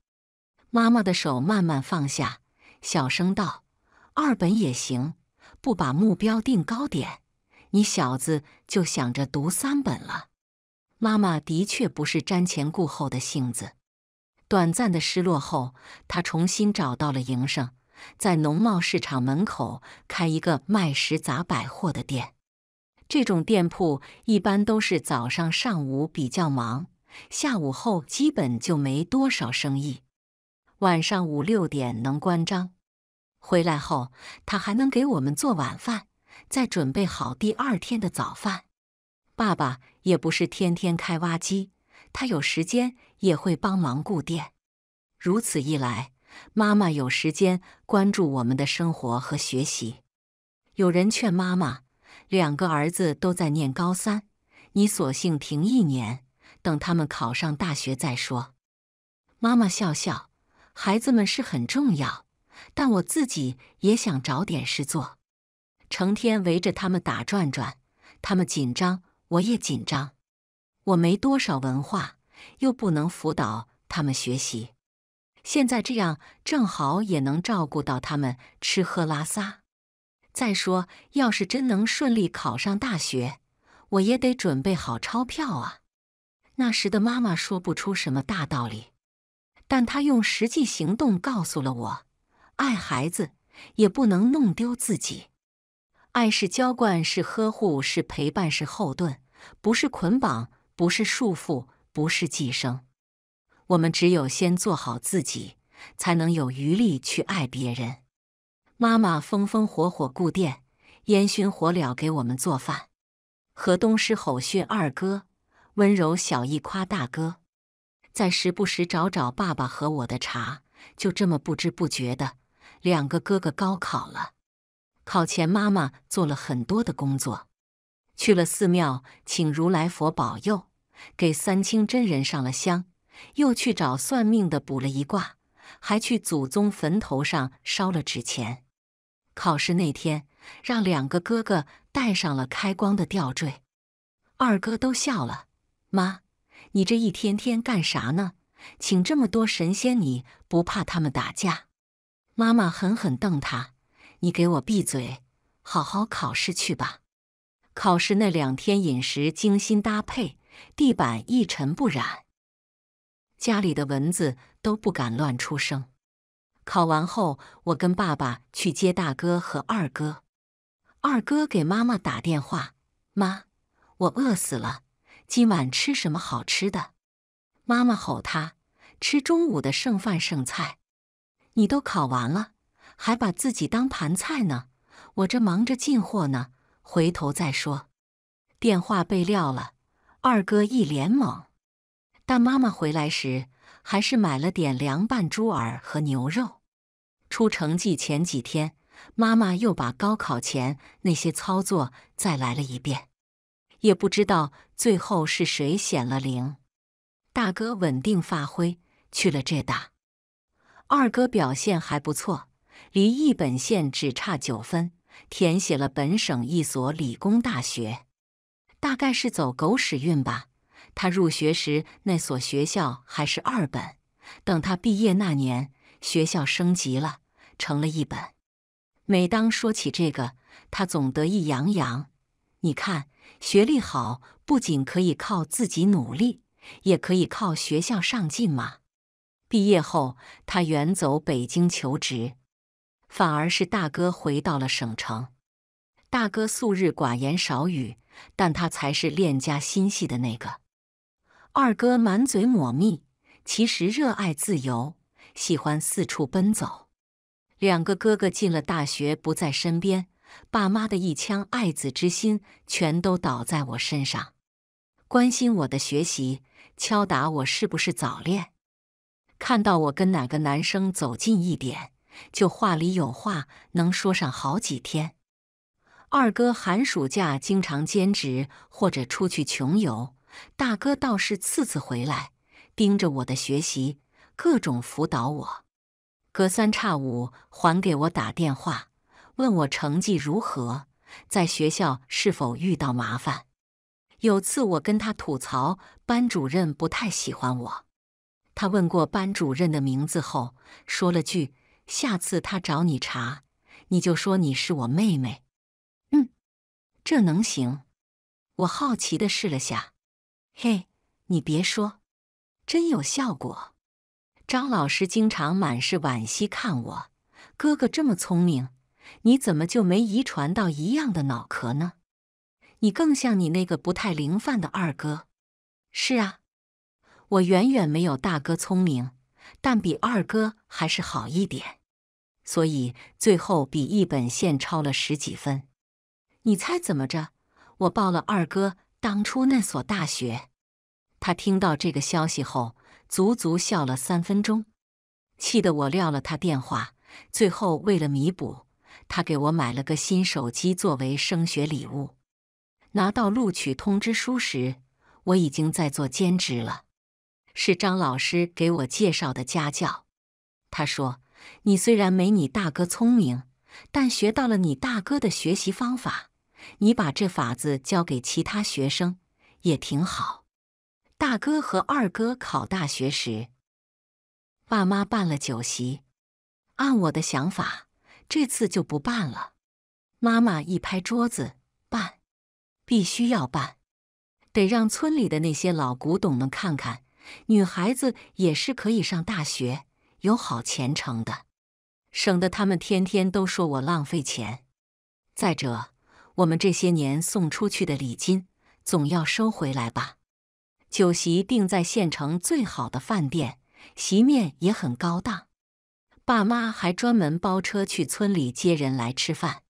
妈妈的手慢慢放下，小声道：“二本也行，不把目标定高点，你小子就想着读三本了。”妈妈的确不是瞻前顾后的性子。短暂的失落后，他重新找到了营生，在农贸市场门口开一个卖食杂百货的店。这种店铺一般都是早上上午比较忙，下午后基本就没多少生意，晚上五六点能关张。回来后，他还能给我们做晚饭，再准备好第二天的早饭。爸爸也不是天天开挖机，他有时间。也会帮忙顾店，如此一来，妈妈有时间关注我们的生活和学习。有人劝妈妈：“两个儿子都在念高三，你索性停一年，等他们考上大学再说。”妈妈笑笑：“孩子们是很重要，但我自己也想找点事做，成天围着他们打转转，他们紧张，我也紧张。我没多少文化。”又不能辅导他们学习，现在这样正好也能照顾到他们吃喝拉撒。再说，要是真能顺利考上大学，我也得准备好钞票啊。那时的妈妈说不出什么大道理，但她用实际行动告诉了我：爱孩子，也不能弄丢自己。爱是浇灌，是呵护，是陪伴，是后盾，不是捆绑，不是束缚。不是寄生，我们只有先做好自己，才能有余力去爱别人。妈妈风风火火顾店，烟熏火燎给我们做饭。何东师吼训二哥，温柔小易夸大哥。再时不时找找爸爸和我的茬，就这么不知不觉的，两个哥哥高考了。考前妈妈做了很多的工作，去了寺庙请如来佛保佑。给三清真人上了香，又去找算命的卜了一卦，还去祖宗坟头上烧了纸钱。考试那天，让两个哥哥戴上了开光的吊坠。二哥都笑了：“妈，你这一天天干啥呢？请这么多神仙，你不怕他们打架？”妈妈狠狠瞪他：“你给我闭嘴，好好考试去吧。”考试那两天，饮食精心搭配。地板一尘不染，家里的蚊子都不敢乱出声。考完后，我跟爸爸去接大哥和二哥。二哥给妈妈打电话：“妈，我饿死了，今晚吃什么好吃的？”妈妈吼他：“吃中午的剩饭剩菜，你都考完了，还把自己当盘菜呢？我这忙着进货呢，回头再说。”电话被撂了。二哥一脸懵，但妈妈回来时还是买了点凉拌猪耳和牛肉。出成绩前几天，妈妈又把高考前那些操作再来了一遍，也不知道最后是谁显了灵。大哥稳定发挥，去了浙大。二哥表现还不错，离一本线只差九分，填写了本省一所理工大学。大概是走狗屎运吧。他入学时那所学校还是二本，等他毕业那年，学校升级了，成了一本。每当说起这个，他总得意洋洋。你看，学历好，不仅可以靠自己努力，也可以靠学校上进嘛。毕业后，他远走北京求职，反而是大哥回到了省城。大哥素日寡言少语。但他才是恋家心细的那个。二哥满嘴抹蜜，其实热爱自由，喜欢四处奔走。两个哥哥进了大学不在身边，爸妈的一腔爱子之心全都倒在我身上，关心我的学习，敲打我是不是早恋，看到我跟哪个男生走近一点，就话里有话，能说上好几天。二哥寒暑假经常兼职或者出去穷游，大哥倒是次次回来，盯着我的学习，各种辅导我，隔三差五还给我打电话，问我成绩如何，在学校是否遇到麻烦。有次我跟他吐槽班主任不太喜欢我，他问过班主任的名字后，说了句：“下次他找你查，你就说你是我妹妹。”这能行？我好奇的试了下，嘿，你别说，真有效果。张老师经常满是惋惜看我，哥哥这么聪明，你怎么就没遗传到一样的脑壳呢？你更像你那个不太灵泛的二哥。是啊，我远远没有大哥聪明，但比二哥还是好一点，所以最后比一本线超了十几分。你猜怎么着？我报了二哥当初那所大学。他听到这个消息后，足足笑了三分钟，气得我撂了他电话。最后为了弥补，他给我买了个新手机作为升学礼物。拿到录取通知书时，我已经在做兼职了，是张老师给我介绍的家教。他说：“你虽然没你大哥聪明，但学到了你大哥的学习方法。”你把这法子教给其他学生也挺好。大哥和二哥考大学时，爸妈办了酒席。按我的想法，这次就不办了。妈妈一拍桌子：“办，必须要办！得让村里的那些老古董们看看，女孩子也是可以上大学，有好前程的。省得他们天天都说我浪费钱。再者，我们这些年送出去的礼金，总要收回来吧？酒席定在县城最好的饭店，席面也很高档。爸妈还专门包车去村里接人来吃饭，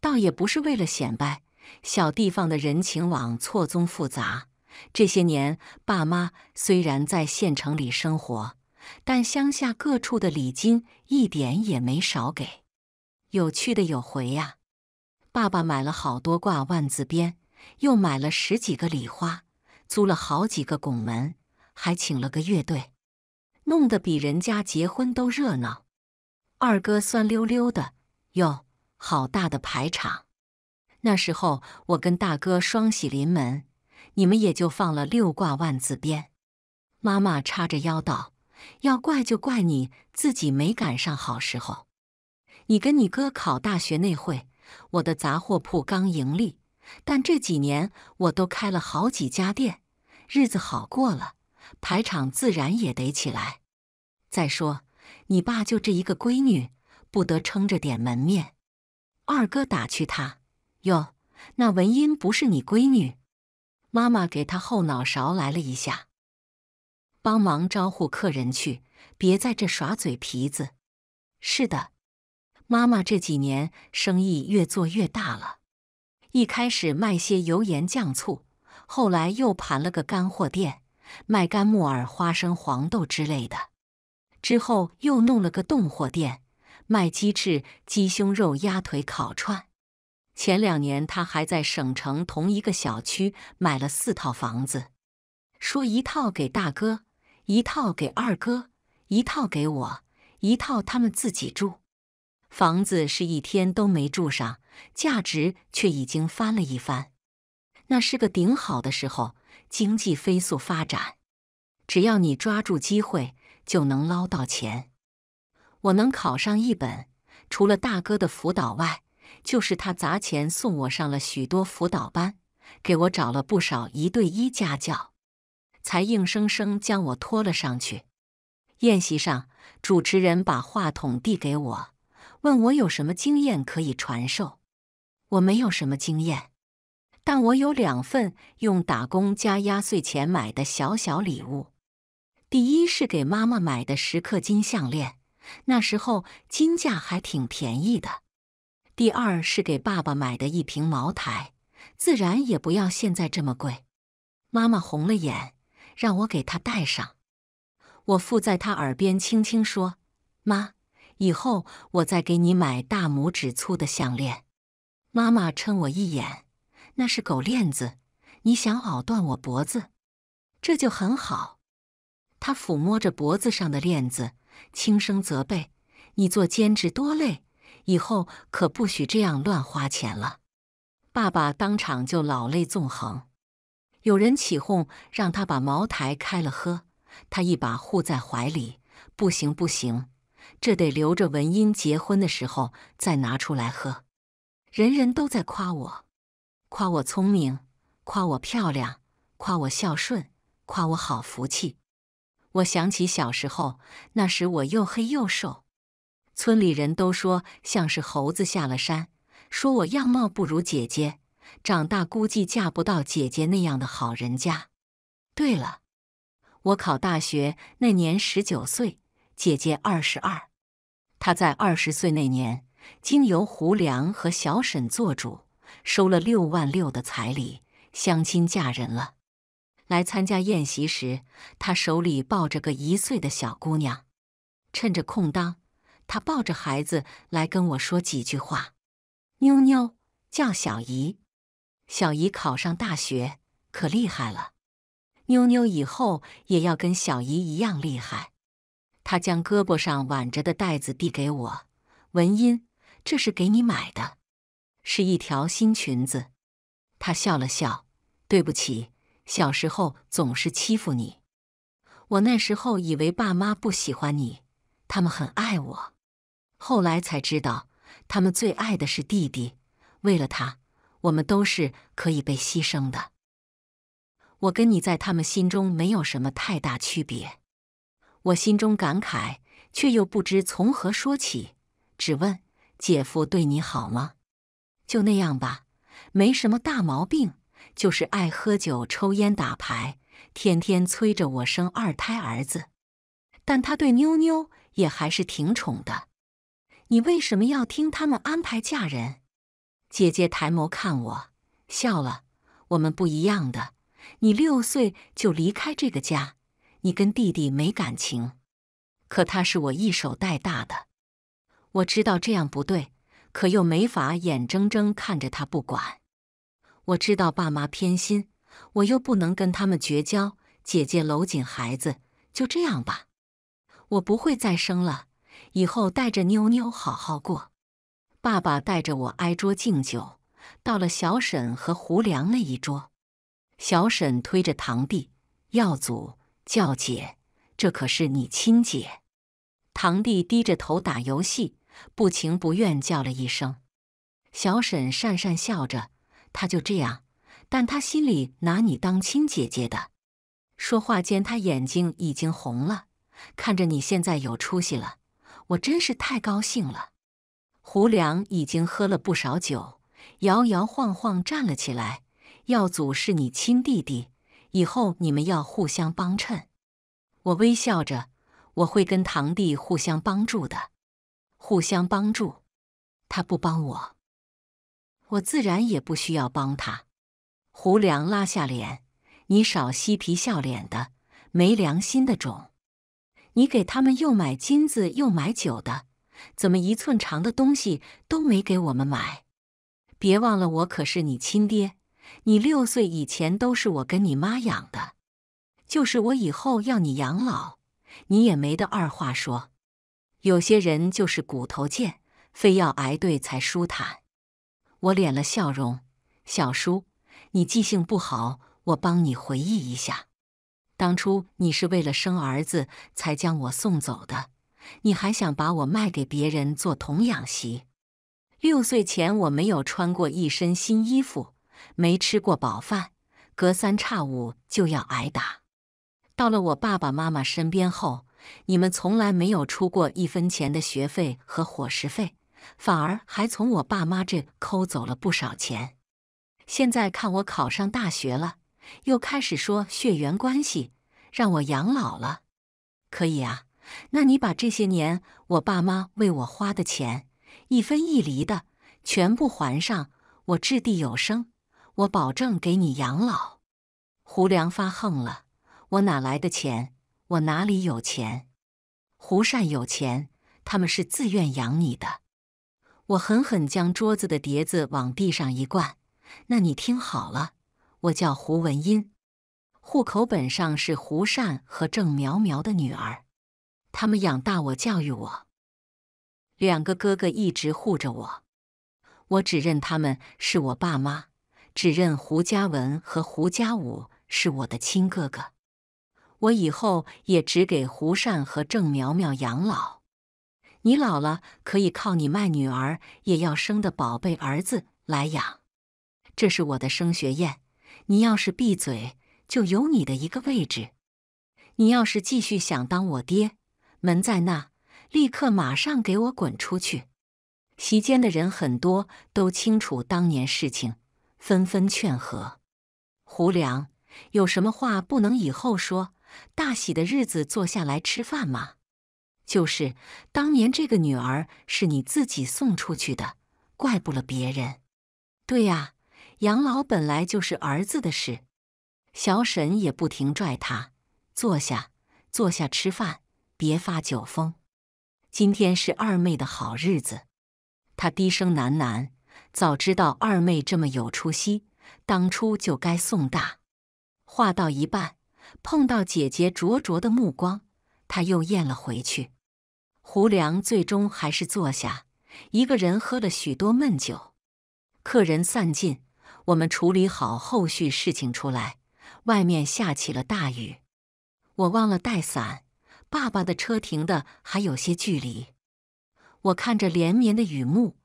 倒也不是为了显摆。小地方的人情网错综复杂，这些年爸妈虽然在县城里生活，但乡下各处的礼金一点也没少给，有去的有回呀。爸爸买了好多挂万字鞭，又买了十几个礼花，租了好几个拱门，还请了个乐队，弄得比人家结婚都热闹。二哥酸溜溜的哟，好大的排场！那时候我跟大哥双喜临门，你们也就放了六挂万字鞭。妈妈叉着腰道：“要怪就怪你自己没赶上好时候。你跟你哥考大学那会。”我的杂货铺刚盈利，但这几年我都开了好几家店，日子好过了，排场自然也得起来。再说，你爸就这一个闺女，不得撑着点门面。二哥打趣他：“哟，那文英不是你闺女？”妈妈给他后脑勺来了一下：“帮忙招呼客人去，别在这耍嘴皮子。”是的。妈妈这几年生意越做越大了，一开始卖些油盐酱醋，后来又盘了个干货店，卖干木耳、花生、黄豆之类的。之后又弄了个冻货店，卖鸡翅、鸡胸肉、鸭腿、烤串。前两年他还在省城同一个小区买了四套房子，说一套给大哥，一套给二哥，一套给我，一套他们自己住。房子是一天都没住上，价值却已经翻了一番。那是个顶好的时候，经济飞速发展，只要你抓住机会，就能捞到钱。我能考上一本，除了大哥的辅导外，就是他砸钱送我上了许多辅导班，给我找了不少一对一家教，才硬生生将我拖了上去。宴席上，主持人把话筒递给我。问我有什么经验可以传授？我没有什么经验，但我有两份用打工加压岁钱买的小小礼物。第一是给妈妈买的十克金项链，那时候金价还挺便宜的。第二是给爸爸买的一瓶茅台，自然也不要现在这么贵。妈妈红了眼，让我给她戴上。我附在她耳边轻轻说：“妈。”以后我再给你买大拇指粗的项链。妈妈嗔我一眼：“那是狗链子，你想咬断我脖子？”这就很好。他抚摸着脖子上的链子，轻声责备：“你做兼职多累，以后可不许这样乱花钱了。”爸爸当场就老泪纵横。有人起哄让他把茅台开了喝，他一把护在怀里：“不行不行。”这得留着文英结婚的时候再拿出来喝。人人都在夸我，夸我聪明，夸我漂亮，夸我孝顺，夸我好福气。我想起小时候，那时我又黑又瘦，村里人都说像是猴子下了山，说我样貌不如姐姐，长大估计嫁不到姐姐那样的好人家。对了，我考大学那年十九岁，姐姐二十二。她在二十岁那年，经由胡良和小沈做主，收了六万六的彩礼，相亲嫁人了。来参加宴席时，她手里抱着个一岁的小姑娘。趁着空当，她抱着孩子来跟我说几句话：“妞妞叫小姨，小姨考上大学可厉害了，妞妞以后也要跟小姨一样厉害。”他将胳膊上挽着的袋子递给我，文音，这是给你买的，是一条新裙子。他笑了笑，对不起，小时候总是欺负你。我那时候以为爸妈不喜欢你，他们很爱我。后来才知道，他们最爱的是弟弟。为了他，我们都是可以被牺牲的。我跟你在他们心中没有什么太大区别。我心中感慨，却又不知从何说起，只问姐夫对你好吗？就那样吧，没什么大毛病，就是爱喝酒、抽烟、打牌，天天催着我生二胎儿子。但他对妞妞也还是挺宠的。你为什么要听他们安排嫁人？姐姐抬眸看我，笑了。我们不一样的。你六岁就离开这个家。你跟弟弟没感情，可他是我一手带大的。我知道这样不对，可又没法眼睁睁看着他不管。我知道爸妈偏心，我又不能跟他们绝交。姐姐搂紧孩子，就这样吧，我不会再生了。以后带着妞妞好好过。爸爸带着我挨桌敬酒，到了小沈和胡良那一桌，小沈推着堂弟耀祖。叫姐，这可是你亲姐。堂弟低着头打游戏，不情不愿叫了一声。小婶讪讪笑着，他就这样，但他心里拿你当亲姐姐的。说话间，他眼睛已经红了，看着你现在有出息了，我真是太高兴了。胡良已经喝了不少酒，摇摇晃晃站了起来。耀祖是你亲弟弟。以后你们要互相帮衬。我微笑着，我会跟堂弟互相帮助的。互相帮助，他不帮我，我自然也不需要帮他。胡良拉下脸，你少嬉皮笑脸的，没良心的种！你给他们又买金子又买酒的，怎么一寸长的东西都没给我们买？别忘了，我可是你亲爹。你六岁以前都是我跟你妈养的，就是我以后要你养老，你也没得二话说。有些人就是骨头贱，非要挨对才舒坦。我敛了笑容，小叔，你记性不好，我帮你回忆一下。当初你是为了生儿子才将我送走的，你还想把我卖给别人做童养媳？六岁前我没有穿过一身新衣服。没吃过饱饭，隔三差五就要挨打。到了我爸爸妈妈身边后，你们从来没有出过一分钱的学费和伙食费，反而还从我爸妈这抠走了不少钱。现在看我考上大学了，又开始说血缘关系让我养老了。可以啊，那你把这些年我爸妈为我花的钱一分一厘的全部还上。我掷地有声。我保证给你养老。胡良发横了，我哪来的钱？我哪里有钱？胡善有钱，他们是自愿养你的。我狠狠将桌子的碟子往地上一灌：“那你听好了，我叫胡文英，户口本上是胡善和郑苗苗的女儿。他们养大我，教育我，两个哥哥一直护着我，我只认他们是我爸妈。只认胡家文和胡家武是我的亲哥哥，我以后也只给胡善和郑苗苗养老。你老了可以靠你卖女儿也要生的宝贝儿子来养。这是我的升学宴，你要是闭嘴，就有你的一个位置。你要是继续想当我爹，门在那，立刻马上给我滚出去。席间的人很多，都清楚当年事情。纷纷劝和，胡良有什么话不能以后说？大喜的日子坐下来吃饭嘛。就是当年这个女儿是你自己送出去的，怪不了别人。对呀，养老本来就是儿子的事。小沈也不停拽他，坐下，坐下吃饭，别发酒疯。今天是二妹的好日子，他低声喃喃。早知道二妹这么有出息，当初就该送大。话到一半，碰到姐姐灼灼的目光，他又咽了回去。胡良最终还是坐下，一个人喝了许多闷酒。客人散尽，我们处理好后续事情出来，外面下起了大雨。我忘了带伞，爸爸的车停的还有些距离。我看着连绵的雨幕。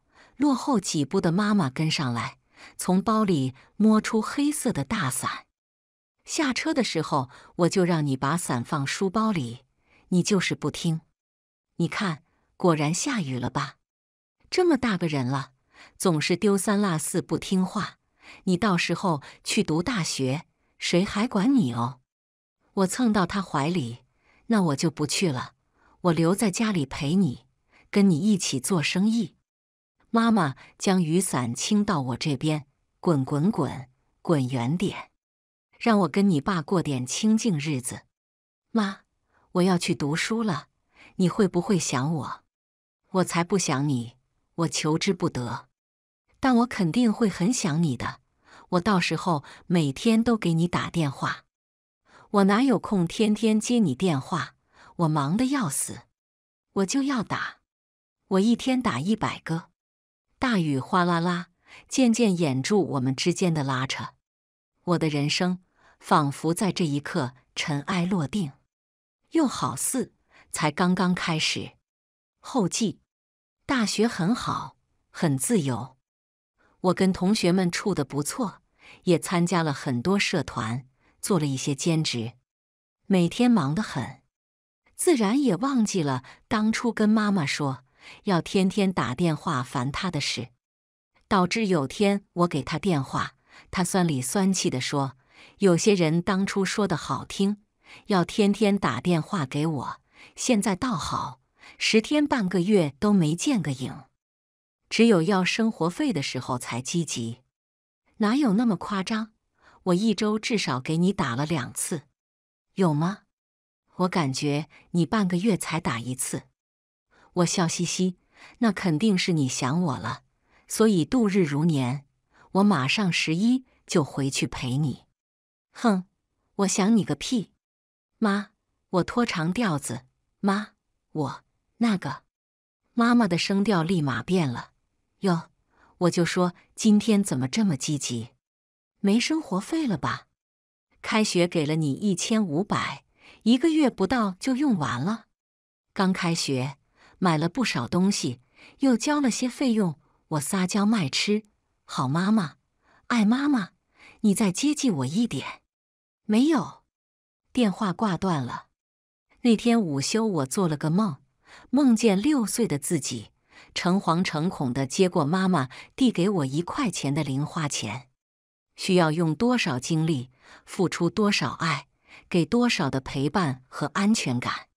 落后几步的妈妈跟上来，从包里摸出黑色的大伞。下车的时候，我就让你把伞放书包里，你就是不听。你看，果然下雨了吧？这么大个人了，总是丢三落四，不听话。你到时候去读大学，谁还管你哦？我蹭到他怀里，那我就不去了，我留在家里陪你，跟你一起做生意。妈妈将雨伞倾到我这边，滚滚滚滚远点，让我跟你爸过点清静日子。妈，我要去读书了，你会不会想我？我才不想你，我求之不得，但我肯定会很想你的。我到时候每天都给你打电话，我哪有空天天接你电话？我忙的要死，我就要打，我一天打一百个。大雨哗啦啦，渐渐掩住我们之间的拉扯。我的人生仿佛在这一刻尘埃落定，又好似才刚刚开始。后记：大学很好，很自由。我跟同学们处得不错，也参加了很多社团，做了一些兼职，每天忙得很，自然也忘记了当初跟妈妈说。要天天打电话烦他的事，导致有天我给他电话，他酸里酸气的说：“有些人当初说的好听，要天天打电话给我，现在倒好，十天半个月都没见个影，只有要生活费的时候才积极，哪有那么夸张？我一周至少给你打了两次，有吗？我感觉你半个月才打一次。”我笑嘻嘻，那肯定是你想我了，所以度日如年。我马上十一就回去陪你。哼，我想你个屁！妈，我拖长调子。妈，我那个……妈妈的声调立马变了。哟，我就说今天怎么这么积极？没生活费了吧？开学给了你一千五百，一个月不到就用完了。刚开学。买了不少东西，又交了些费用。我撒娇卖吃，好妈妈，爱妈妈，你再接济我一点。没有，电话挂断了。那天午休，我做了个梦，梦见六岁的自己，诚惶诚恐地接过妈妈递给我一块钱的零花钱。需要用多少精力，付出多少爱，给多少的陪伴和安全感？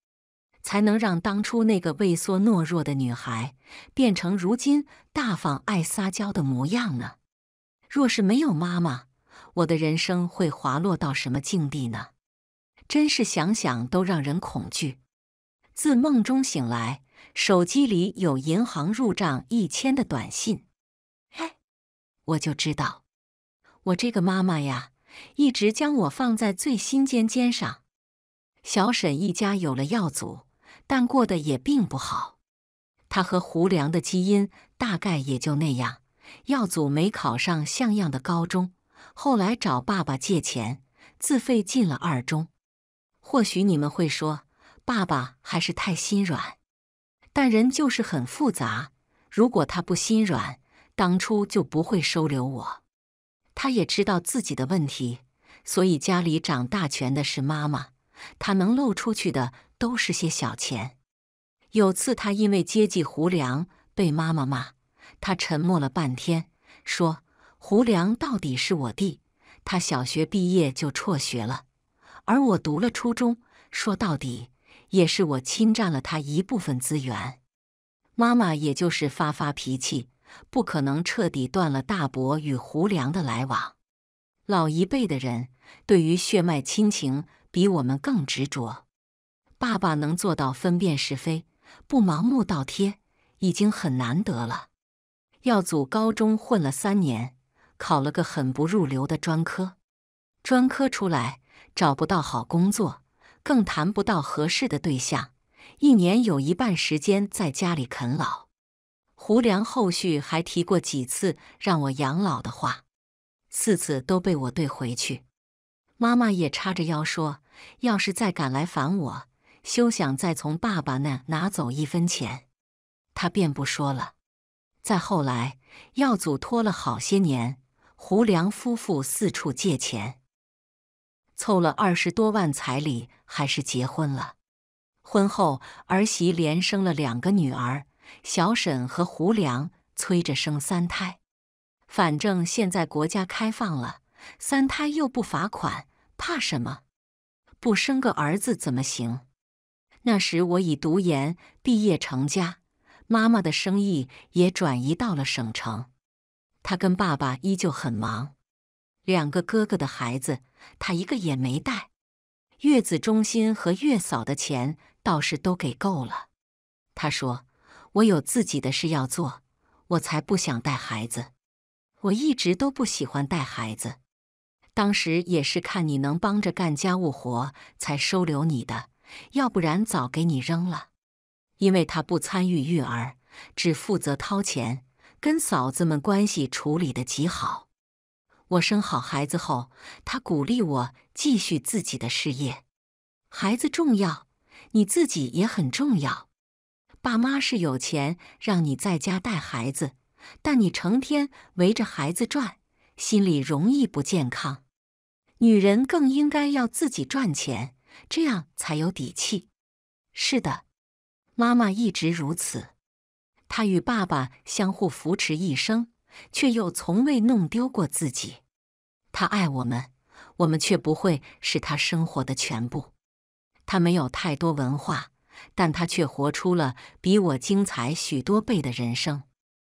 才能让当初那个畏缩懦弱的女孩变成如今大方爱撒娇的模样呢？若是没有妈妈，我的人生会滑落到什么境地呢？真是想想都让人恐惧。自梦中醒来，手机里有银行入账一千的短信。嘿，我就知道，我这个妈妈呀，一直将我放在最心尖尖上。小沈一家有了耀祖。但过得也并不好，他和胡良的基因大概也就那样。耀祖没考上像样的高中，后来找爸爸借钱，自费进了二中。或许你们会说，爸爸还是太心软，但人就是很复杂。如果他不心软，当初就不会收留我。他也知道自己的问题，所以家里掌大权的是妈妈。他能露出去的都是些小钱。有次他因为接济胡良被妈妈骂，他沉默了半天，说：“胡良到底是我弟，他小学毕业就辍学了，而我读了初中，说到底也是我侵占了他一部分资源。”妈妈也就是发发脾气，不可能彻底断了大伯与胡良的来往。老一辈的人对于血脉亲情。比我们更执着，爸爸能做到分辨是非，不盲目倒贴，已经很难得了。耀祖高中混了三年，考了个很不入流的专科。专科出来找不到好工作，更谈不到合适的对象。一年有一半时间在家里啃老。胡良后续还提过几次让我养老的话，四次都被我怼回去。妈妈也叉着腰说。要是再敢来烦我，休想再从爸爸那拿走一分钱。他便不说了。再后来，耀祖拖了好些年，胡良夫妇四处借钱，凑了二十多万彩礼，还是结婚了。婚后，儿媳连生了两个女儿，小沈和胡良催着生三胎。反正现在国家开放了，三胎又不罚款，怕什么？不生个儿子怎么行？那时我已读研毕业成家，妈妈的生意也转移到了省城。他跟爸爸依旧很忙，两个哥哥的孩子他一个也没带。月子中心和月嫂的钱倒是都给够了。他说：“我有自己的事要做，我才不想带孩子。我一直都不喜欢带孩子。”当时也是看你能帮着干家务活，才收留你的，要不然早给你扔了。因为他不参与育儿，只负责掏钱，跟嫂子们关系处理的极好。我生好孩子后，他鼓励我继续自己的事业。孩子重要，你自己也很重要。爸妈是有钱让你在家带孩子，但你成天围着孩子转，心里容易不健康。女人更应该要自己赚钱，这样才有底气。是的，妈妈一直如此。她与爸爸相互扶持一生，却又从未弄丢过自己。她爱我们，我们却不会是他生活的全部。他没有太多文化，但他却活出了比我精彩许多倍的人生。